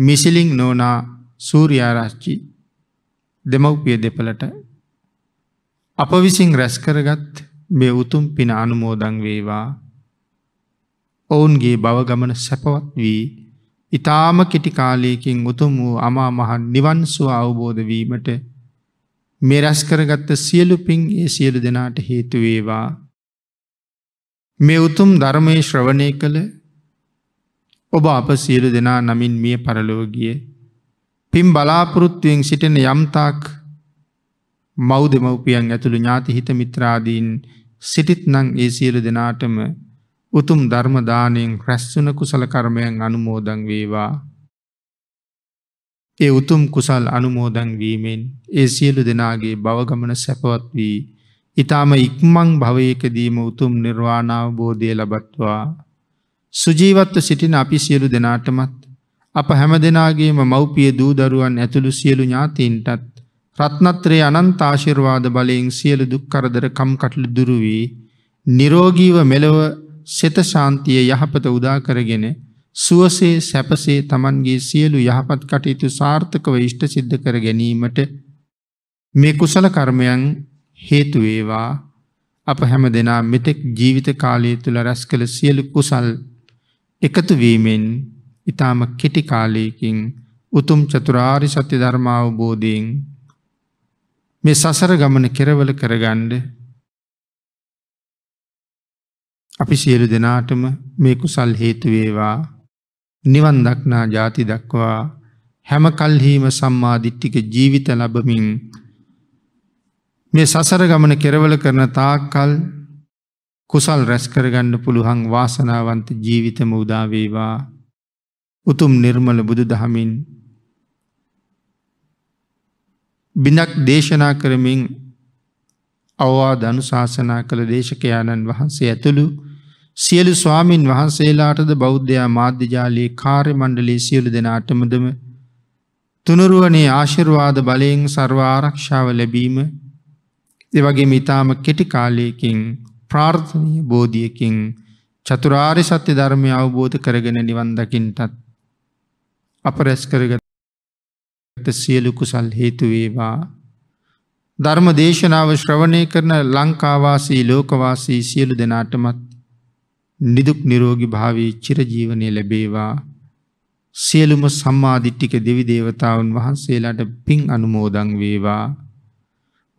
මිසිලිං නෝනා සූරයාරාච්චි දෙමව්පිය දෙපලට අප විසින් රැස්කරගත් මේ උතුම් පින අනුමෝදං වේවා ඔවුන්ගේ බවගමන සැපවත් වී ඉතාම කෙටිකාලයකින් උතුම් වූ අමා මහන් නිවන්සුව අවබෝධ වීමට මේ රැස්කරගත්ත සියලු පින් ඒ සියලු දෙනාට හේතුවේවා මේ උතුම් ධර්මය ශ්‍රවණය කළ ඔබ අප සියලු දෙනා නමින් මිය පරලෝගිය පින් බලාපොරොත්තුවෙන් සිටින යම්තාක් මෞ දෙමව්පියන් ඇතුළු ඥාති හිත මිත්‍රාදීන් සිටිත් නං ඒ සියලු දෙනාටම උතුම් ධර්මදානයෙන් රැස්වන කුසල කර්මයන් අනුමෝදන් වේවා. ඒ උතුම් කුසල් අනුමෝදන් වීමෙන් ඒ සියලු දෙනාගේ බවගමන සැපවත් වී ඉතාම ඉක්මං භවයකදීම උතුම් නිර්වාණාවබෝධය ලබත්වා. සුජීවත්ව සිටින අපි සියලු දෙනාටමත් අප හැම දෙනාගේම මව්පිය දූදරුවන් ඇතුළු සියලු ඥාතීන්ටත් රත්නත්‍රයේ අනන්ත ආශිර්වාද බලයෙන් සියලු දුක් කරදර කම්කටොළු දුරු වී නිරෝගීව මෙලව සිත ශාන්තිය යහපත උදා කරගෙන සුවසේ සැපසේ Tamanගේ සියලු යහපත් කටයුතු සාර්ථකව ඉෂ්ට සිද්ධ කර ගැනීමට මේ කුසල කර්මයන් හේතු වේවා අප හැම දෙනා මෙතෙක් ජීවිත කාලය තුල රැස් කළ සියලු කුසල් එකතු වීමෙන් ඉතාම කෙටිකාලයකින් උතුම් චතුරාරි සත්‍ය ධර්මාවබෝධයෙන් මේ සසර ගමන කෙරවල කරගණ්ඩ අපි සියලු දෙනාටම මේ කුසල් හේතුවේවා නිවන් දක්නා ජාති දක්වා හැම කල්හීම සම්මාධිට්ටික ජීවිත ලබමින් මේ සසර ගමන කෙරවල කරන තාක්කල් කුසල් රැස්කරගණ්ඩ පුළුහන් වාසනාවන්ත ජීවිතම උදාවේවා උතුම් නිර්මල බුදු දහමින් බිනක් දේශනා කරමින් අවවා ධනු ශාසනා කළ දේශකයාණන් වහන්සේ ඇතුළු සියලු ස්වාමීන් වහන්සේලාටද බෞද්ධයා මාධ්‍යජාලයේ කාර්ය මණ්ඩලේ සියලු දෙනාටමදම තුනුරුවනේ ආශිර්වාද බලයෙන් සර්වාරක්ෂාව ලැබීම දෙවගේ මිතාම කෙටි කාලයකින් ප්‍රාර්ථනය බෝධියකින් චතුරාරි සත්‍ය ධර්මය අවබෝධ කරගෙන නිවන්දකින්ටත් අප රැස් කරගත සියලු කුසල් හේතුවේවා ධර්ම දේශනාව ශ්‍රවණය කරන ලංකාවාසී ලෝකවාසී සියලු දෙනාටමත් නිදුක් නිරෝගි භාවී චිරජීවනය ලැබේවා සියලුම සම්මාධිට්ටික දෙවිදේවතාවන් වහන්සේලාට පින් අනුමෝදං වේවා.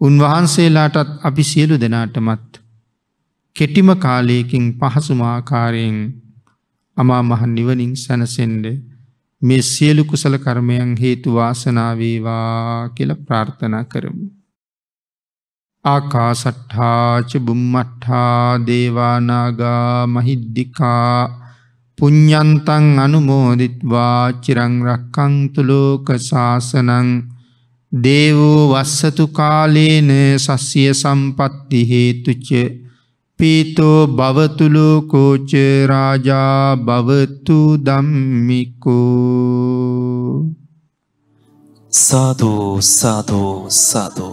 උන්වහන්සේලාටත් අපි සියලු දෙනාටමත් කෙටිම කාලයකින් පහසුමාකාරයෙන් අමා මහන් නිවනින් සැනසෙන්ඩ මේ සියලු කුසල කර්මයන් හේතු වාසනාවේවා කියල ප්‍රාර්ථනා කරමු. ආකාසට්ඨාච බුම්මට්ඨා දේවානාගා මහිද්දිකා පුඤ්ඤන්තං අනුමෝදිත්වා චිරං රක්ඛන්තු ලෝක සාසනං දේවෝ වස්සතු කාලේන සස්්‍ය සම්පත්ති හේතුච පීතෝ භවතුලෝ කෝච රාජා භවතු ධම්මිකෝ සාදු සාදු සාදු